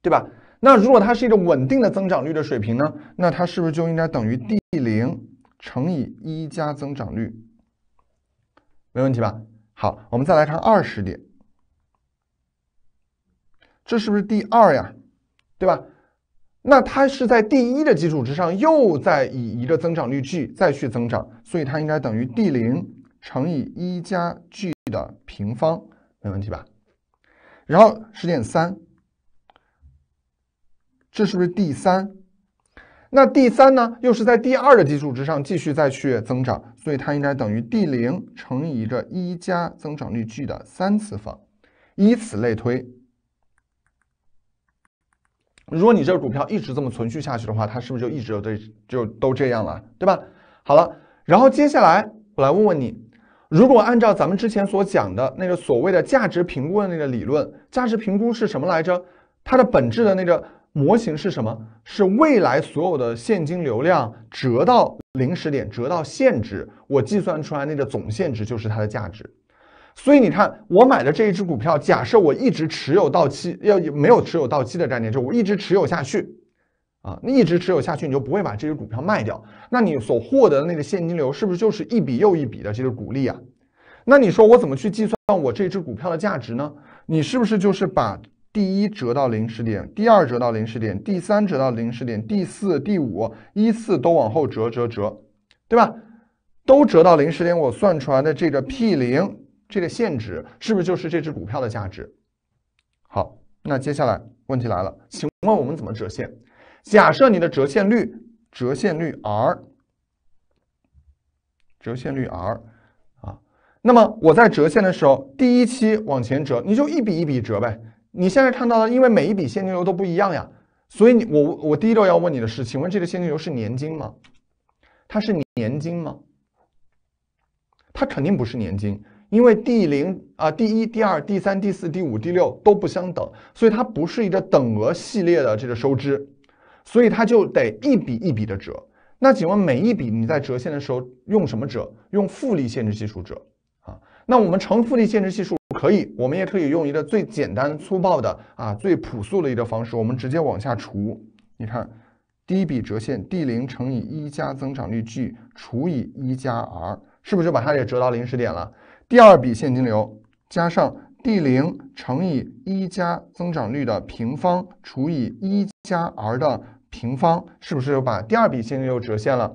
对吧？那如果它是一个稳定的增长率的水平呢，那它是不是就应该等于 D 零？乘以一加增长率，没问题吧？好，我们再来看二十点，这是不是第二呀？对吧？那它是在第一的基础之上，又在以一个增长率 g 再去增长，所以它应该等于 D 零乘以一加 g 的平方，没问题吧？然后十点三，这是不是第三？那第三呢，又是在第二的基础之上继续再去增长，所以它应该等于 D 零乘以一个一加增长率 g 的三次方，以此类推。如果你这个股票一直这么存续下去的话，它是不是就一直就就都这样了，对吧？好了，然后接下来我来问问你，如果按照咱们之前所讲的那个所谓的价值评估的那个理论，价值评估是什么来着？它的本质的那个。模型是什么？是未来所有的现金流量折到零时点，折到现值，我计算出来那个总现值就是它的价值。所以你看，我买的这一只股票，假设我一直持有到期，要没有持有到期的概念，就我一直持有下去，啊，一直持有下去，你就不会把这只股票卖掉。那你所获得的那个现金流，是不是就是一笔又一笔的这个股利啊？那你说我怎么去计算我这只股票的价值呢？你是不是就是把？第一折到零时点，第二折到零时点，第三折到零时点，第四、第五依次都往后折折折，对吧？都折到零时点，我算出来的这个 P 零这个现值，是不是就是这只股票的价值？好，那接下来问题来了，请问我们怎么折现？假设你的折现率折现率 r，折现率 r 啊，那么我在折现的时候，第一期往前折，你就一笔一笔折呗。你现在看到的，因为每一笔现金流都不一样呀，所以你我我第一个要问你的是，请问这个现金流是年金吗？它是年金吗？它肯定不是年金，因为第零啊、第一、第二、第三、第四、第五、第六都不相等，所以它不是一个等额系列的这个收支，所以它就得一笔一笔的折。那请问每一笔你在折现的时候用什么折？用复利现值系数折？那我们乘复利现值系数可以，我们也可以用一个最简单粗暴的啊，最朴素的一个方式，我们直接往下除。你看，第一笔折现 d 零乘以一加增长率 g 除以一加 r，是不是就把它也折到零时点了？第二笔现金流加上 d 零乘以一加增长率的平方除以一加 r 的平方，是不是又把第二笔现金又折现了？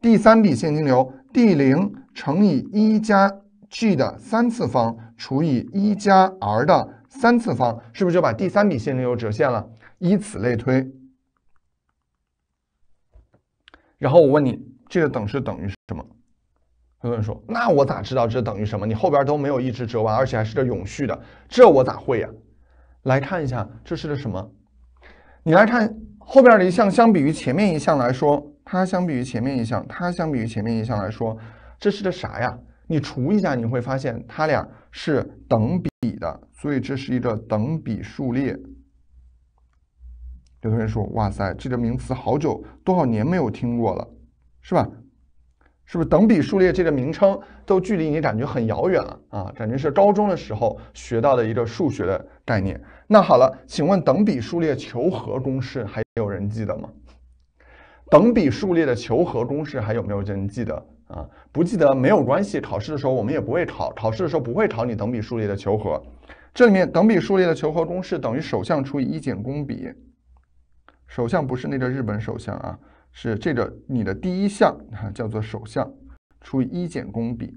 第三笔现金流 d 零乘以一加 g 的三次方除以一加 r 的三次方，是不是就把第三笔现金又折现了？以此类推。然后我问你，这个等式等于什么？有人说，那我咋知道这等于什么？你后边都没有一直折完，而且还是个永续的，这我咋会呀？来看一下，这是个什么？你来看后边的一项，相比于前面一项来说，它相比于前面一项，它相比于前面一项来说，这是个啥呀？你除一下，你会发现它俩是等比的，所以这是一个等比数列。有同学说：“哇塞，这个名词好久多少年没有听过了，是吧？是不是等比数列这个名称都距离你感觉很遥远了啊？感觉是高中的时候学到的一个数学的概念。”那好了，请问等比数列求和公式还有人记得吗？等比数列的求和公式还有没有人记得？啊，不记得没有关系。考试的时候我们也不会考，考试的时候不会考你等比数列的求和。这里面等比数列的求和公式等于首项除以一减公比。首项不是那个日本首相啊，是这个你的第一项啊，叫做首项除以一减公比。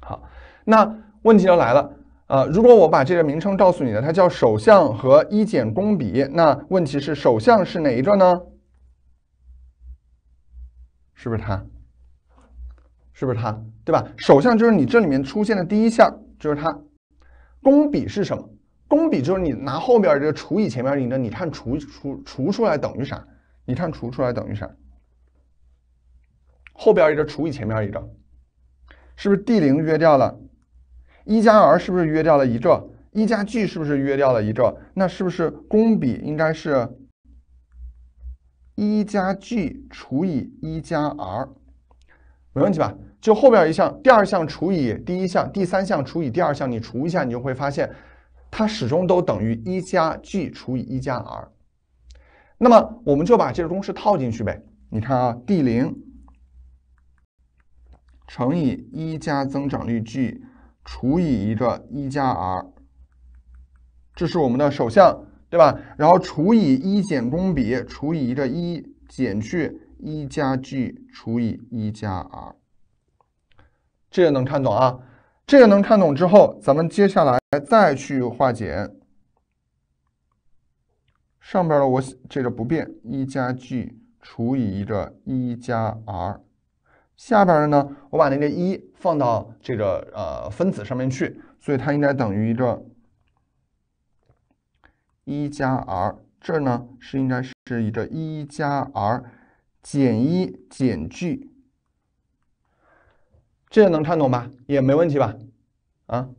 好，那问题就来了，呃，如果我把这个名称告诉你的，它叫首项和一减公比，那问题是首项是哪一个呢？是不是它？是不是它？对吧？首项就是你这里面出现的第一项，就是它。公比是什么？公比就是你拿后边这个除以前面一个，你看除除除出来等于啥？你看除出来等于啥？后边一个除以前面一个，是不是 d 零约掉了？一加 r 是不是约掉了一个？一加 g 是不是约掉了一个？那是不是公比应该是？一加 g 除以一加 r，没问题吧？就后边一项，第二项除以第一项，第三项除以第二项，你除一下，你就会发现它始终都等于一加 g 除以一加 r。那么我们就把这个公式套进去呗。你看啊，d 零乘以一加增长率 g 除以一个一加 r，这是我们的首项。对吧？然后除以一减公比，除以一个一减去一加 g 除以一加 r，这个能看懂啊？这个能看懂之后，咱们接下来再去化简。上边的我这个不变，一加 g 除以一个一加 r，下边的呢，我把那个一放到这个呃分子上面去，所以它应该等于一个。一加 r，这儿呢是应该是一个一加 r 减一减 g，这个能看懂吧？也没问题吧？啊，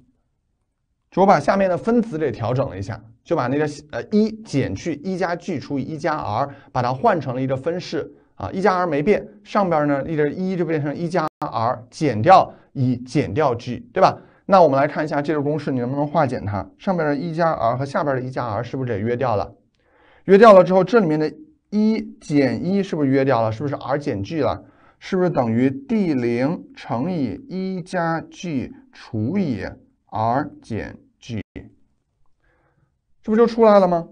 就把下面的分子给调整了一下，就把那个呃一减去一加 g 除以一加 r，把它换成了一个分式啊，一加 r 没变，上边呢一个一就变成一加 r 减掉一减掉 g，对吧？那我们来看一下这个公式，你能不能化简它？上面的一加 r 和下边的一加 r 是不是也约掉了？约掉了之后，这里面的一减一是不是约掉了？是不是 r 减 g 了？是不是等于 d 零乘以一加 g 除以 r 减 g？这不就出来了吗？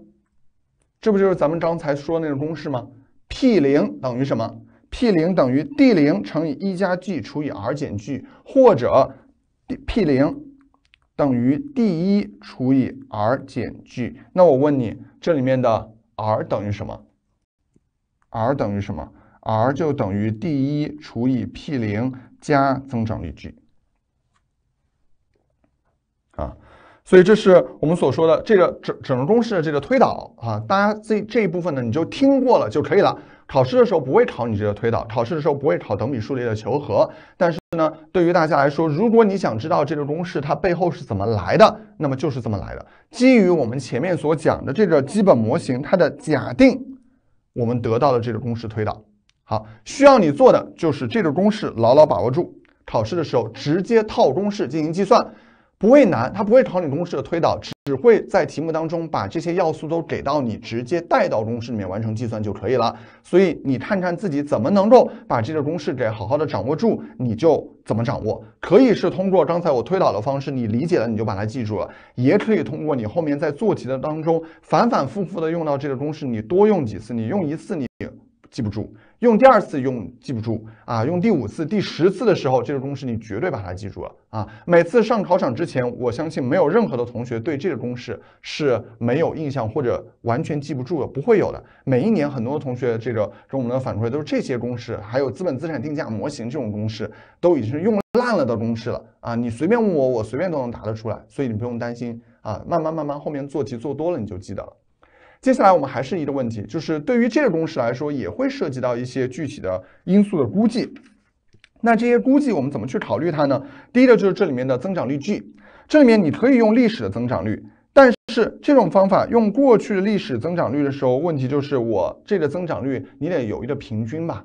这不就是咱们刚才说那个公式吗？p 零等于什么？p 零等于 d 零乘以一加 g 除以 r 减 g，或者。P 零等于 D 一除以 R 减 G。那我问你，这里面的 R 等于什么？R 等于什么？R 就等于 D 一除以 P 零加增长率 G。啊，所以这是我们所说的这个整整个公式的这个推导啊。大家这这一部分呢，你就听过了就可以了。考试的时候不会考你这个推导，考试的时候不会考等比数列的求和，但是呢，对于大家来说，如果你想知道这个公式它背后是怎么来的，那么就是这么来的，基于我们前面所讲的这个基本模型，它的假定，我们得到了这个公式推导。好，需要你做的就是这个公式牢牢把握住，考试的时候直接套公式进行计算。不会难，它不会考你公式的推导，只会在题目当中把这些要素都给到你，直接带到公式里面完成计算就可以了。所以你看看自己怎么能够把这个公式给好好的掌握住，你就怎么掌握。可以是通过刚才我推导的方式，你理解了你就把它记住了，也可以通过你后面在做题的当中反反复复的用到这个公式，你多用几次，你用一次你记不住。用第二次用记不住啊，用第五次、第十次的时候，这个公式你绝对把它记住了啊！每次上考场之前，我相信没有任何的同学对这个公式是没有印象或者完全记不住的，不会有的。每一年很多同学这个给我们的反馈都是这些公式，还有资本资产定价模型这种公式，都已经是用烂了的公式了啊！你随便问我，我随便都能答得出来，所以你不用担心啊！慢慢慢慢后面做题做多了，你就记得了。接下来我们还是一个问题，就是对于这个公式来说，也会涉及到一些具体的因素的估计。那这些估计我们怎么去考虑它呢？第一个就是这里面的增长率 g，这里面你可以用历史的增长率，但是这种方法用过去的历史增长率的时候，问题就是我这个增长率你得有一个平均吧。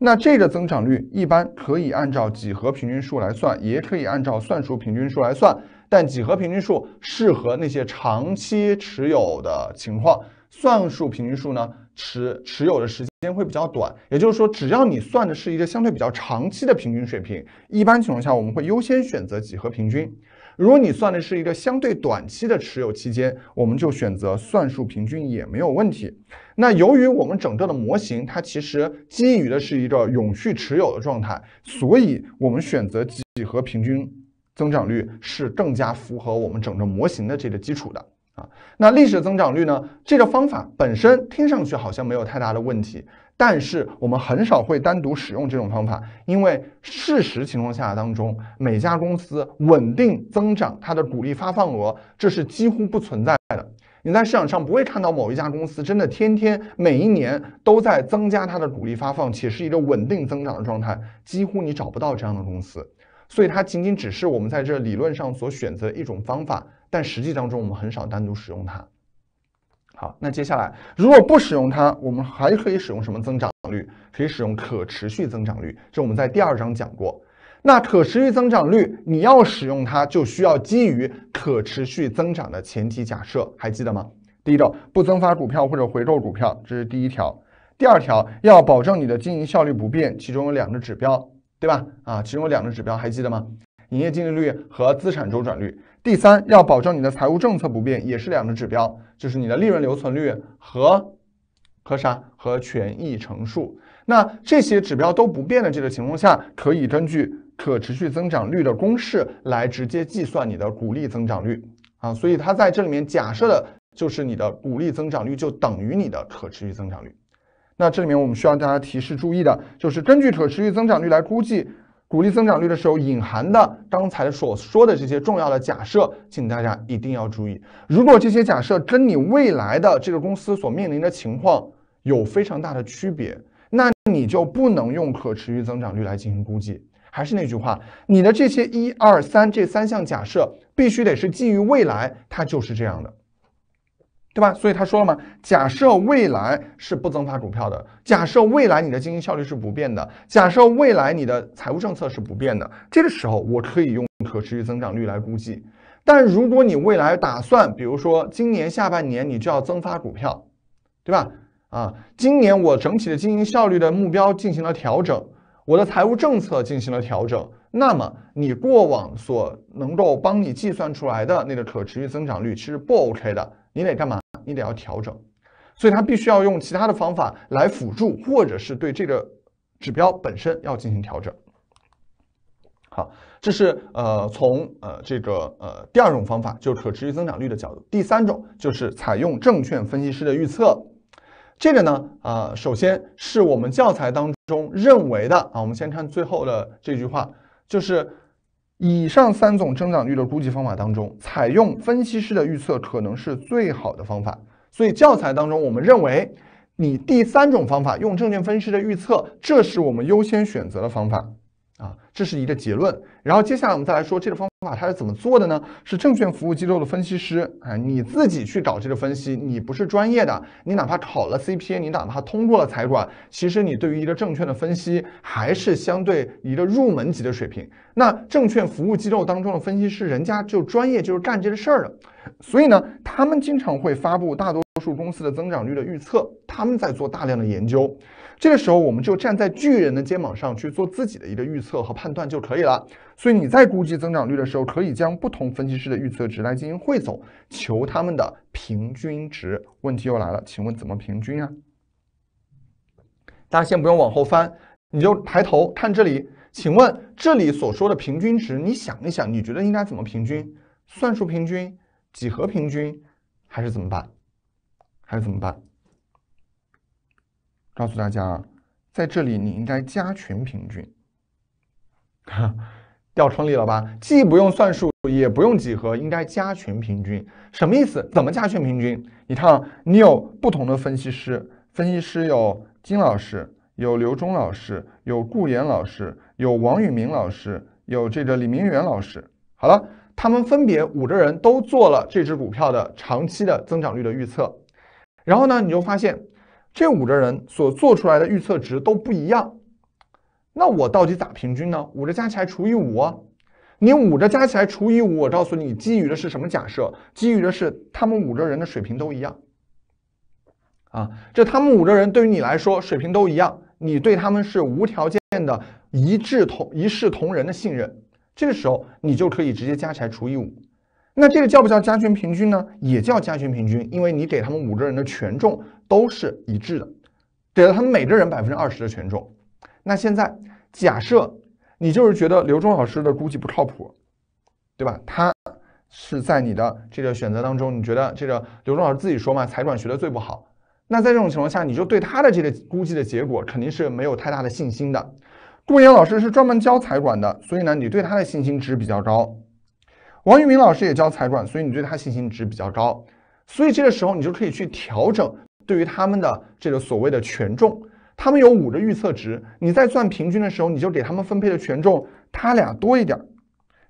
那这个增长率一般可以按照几何平均数来算，也可以按照算术平均数来算。但几何平均数适合那些长期持有的情况，算术平均数呢？持持有的时间会比较短。也就是说，只要你算的是一个相对比较长期的平均水平，一般情况下我们会优先选择几何平均。如果你算的是一个相对短期的持有期间，我们就选择算术平均也没有问题。那由于我们整个的模型它其实基于的是一个永续持有的状态，所以我们选择几何平均。增长率是更加符合我们整个模型的这个基础的啊。那历史增长率呢？这个方法本身听上去好像没有太大的问题，但是我们很少会单独使用这种方法，因为事实情况下当中，每家公司稳定增长它的股利发放额，这是几乎不存在的。你在市场上不会看到某一家公司真的天天每一年都在增加它的股利发放，且是一个稳定增长的状态，几乎你找不到这样的公司。所以它仅仅只是我们在这理论上所选择的一种方法，但实际当中我们很少单独使用它。好，那接下来如果不使用它，我们还可以使用什么增长率？可以使用可持续增长率，这我们在第二章讲过。那可持续增长率，你要使用它，就需要基于可持续增长的前提假设，还记得吗？第一个，不增发股票或者回购股票，这是第一条。第二条，要保证你的经营效率不变，其中有两个指标。对吧？啊，其中有两个指标还记得吗？营业净利率和资产周转率。第三，要保证你的财务政策不变，也是两个指标，就是你的利润留存率和和啥？和权益乘数。那这些指标都不变的这个情况下，可以根据可持续增长率的公式来直接计算你的股利增长率啊。所以它在这里面假设的就是你的股利增长率就等于你的可持续增长率。那这里面我们需要大家提示注意的，就是根据可持续增长率来估计股利增长率的时候，隐含的刚才所说的这些重要的假设，请大家一定要注意。如果这些假设跟你未来的这个公司所面临的情况有非常大的区别，那你就不能用可持续增长率来进行估计。还是那句话，你的这些一二三这三项假设必须得是基于未来，它就是这样的。对吧？所以他说了嘛，假设未来是不增发股票的，假设未来你的经营效率是不变的，假设未来你的财务政策是不变的，这个时候我可以用可持续增长率来估计。但如果你未来打算，比如说今年下半年你就要增发股票，对吧？啊，今年我整体的经营效率的目标进行了调整，我的财务政策进行了调整，那么你过往所能够帮你计算出来的那个可持续增长率其实不 OK 的，你得干嘛？你得要调整，所以它必须要用其他的方法来辅助，或者是对这个指标本身要进行调整。好，这是呃从呃这个呃第二种方法，就可持续增长率的角度；第三种就是采用证券分析师的预测。这个呢，啊，首先是我们教材当中认为的啊，我们先看最后的这句话，就是。以上三种增长率的估计方法当中，采用分析师的预测可能是最好的方法。所以教材当中，我们认为你第三种方法用证券分析师的预测，这是我们优先选择的方法。啊，这是一个结论。然后接下来我们再来说这个方法它是怎么做的呢？是证券服务机构的分析师，哎，你自己去搞这个分析，你不是专业的，你哪怕考了 CPA，你哪怕通过了财管，其实你对于一个证券的分析还是相对一个入门级的水平。那证券服务机构当中的分析师，人家就专业就是干这个事儿的，所以呢，他们经常会发布大多数公司的增长率的预测，他们在做大量的研究。这个时候，我们就站在巨人的肩膀上去做自己的一个预测和判断就可以了。所以你在估计增长率的时候，可以将不同分析师的预测值来进行汇总，求他们的平均值。问题又来了，请问怎么平均啊？大家先不用往后翻，你就抬头看这里。请问这里所说的平均值，你想一想，你觉得应该怎么平均？算术平均、几何平均，还是怎么办？还是怎么办？告诉大家，啊，在这里你应该加权平均，掉坑里了吧？既不用算数，也不用几何，应该加权平均。什么意思？怎么加权平均？你看，你有不同的分析师，分析师有金老师，有刘忠老师，有顾岩老师，有王宇明老师，有这个李明远老师。好了，他们分别五个人都做了这只股票的长期的增长率的预测，然后呢，你就发现。这五个人所做出来的预测值都不一样，那我到底咋平均呢？五个加起来除以五你五个加起来除以五，我告诉你，基于的是什么假设？基于的是他们五个人的水平都一样。啊，这他们五个人对于你来说水平都一样，你对他们是无条件的一致同一视同仁的信任，这个时候你就可以直接加起来除以五。那这个叫不叫加权平均呢？也叫加权平均，因为你给他们五个人的权重都是一致的，给了他们每个人百分之二十的权重。那现在假设你就是觉得刘忠老师的估计不靠谱，对吧？他是在你的这个选择当中，你觉得这个刘忠老师自己说嘛，财管学的最不好。那在这种情况下，你就对他的这个估计的结果肯定是没有太大的信心的。顾岩老师是专门教财管的，所以呢，你对他的信心值比较高。王玉明老师也教财管，所以你对他信心值比较高，所以这个时候你就可以去调整对于他们的这个所谓的权重。他们有五个预测值，你在算平均的时候，你就给他们分配的权重，他俩多一点儿，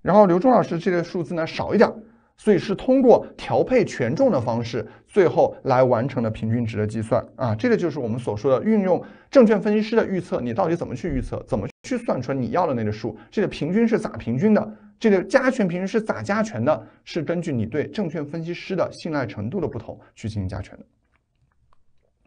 然后刘忠老师这个数字呢少一点儿，所以是通过调配权重的方式，最后来完成的平均值的计算。啊，这个就是我们所说的运用证券分析师的预测，你到底怎么去预测，怎么去算出来你要的那个数，这个平均是咋平均的？这个加权平时是咋加权的？是根据你对证券分析师的信赖程度的不同去进行加权的。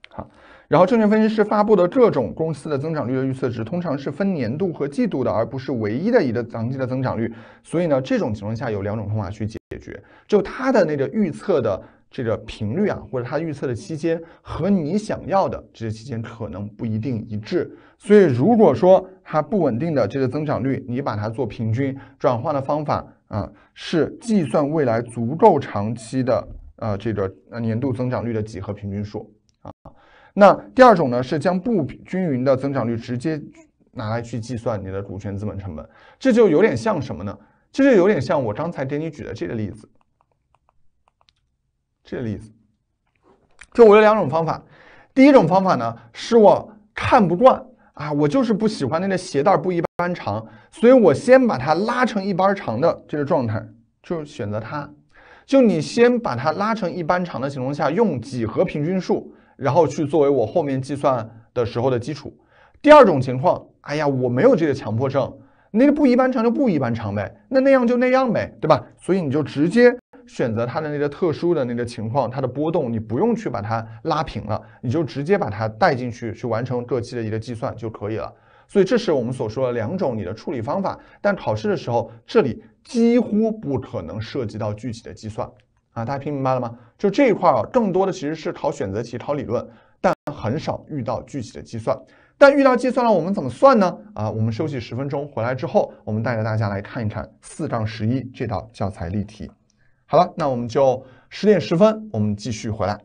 好，然后证券分析师发布的各种公司的增长率的预测值，通常是分年度和季度的，而不是唯一的一个长期的增长率。所以呢，这种情况下有两种方法去解决，就它的那个预测的。这个频率啊，或者它预测的期间和你想要的这些期间可能不一定一致，所以如果说它不稳定的这个增长率，你把它做平均转换的方法啊，是计算未来足够长期的呃这个年度增长率的几何平均数啊。那第二种呢，是将不均匀的增长率直接拿来去计算你的股权资本成本，这就有点像什么呢？这就有点像我刚才给你举的这个例子。这个例子，就我有两种方法。第一种方法呢，是我看不惯啊，我就是不喜欢那个鞋带不一般长，所以我先把它拉成一般长的这个状态，就选择它。就你先把它拉成一般长的情况下，用几何平均数，然后去作为我后面计算的时候的基础。第二种情况，哎呀，我没有这个强迫症，那个不一般长就不一般长呗，那那样就那样呗，对吧？所以你就直接。选择它的那个特殊的那个情况，它的波动你不用去把它拉平了，你就直接把它带进去去完成各期的一个计算就可以了。所以这是我们所说的两种你的处理方法。但考试的时候，这里几乎不可能涉及到具体的计算啊！大家听明白了吗？就这一块啊，更多的其实是考选择题、考理论，但很少遇到具体的计算。但遇到计算了，我们怎么算呢？啊，我们休息十分钟，回来之后，我们带着大家来看一看四杠十一这道教材例题。好了，那我们就十点十分，我们继续回来。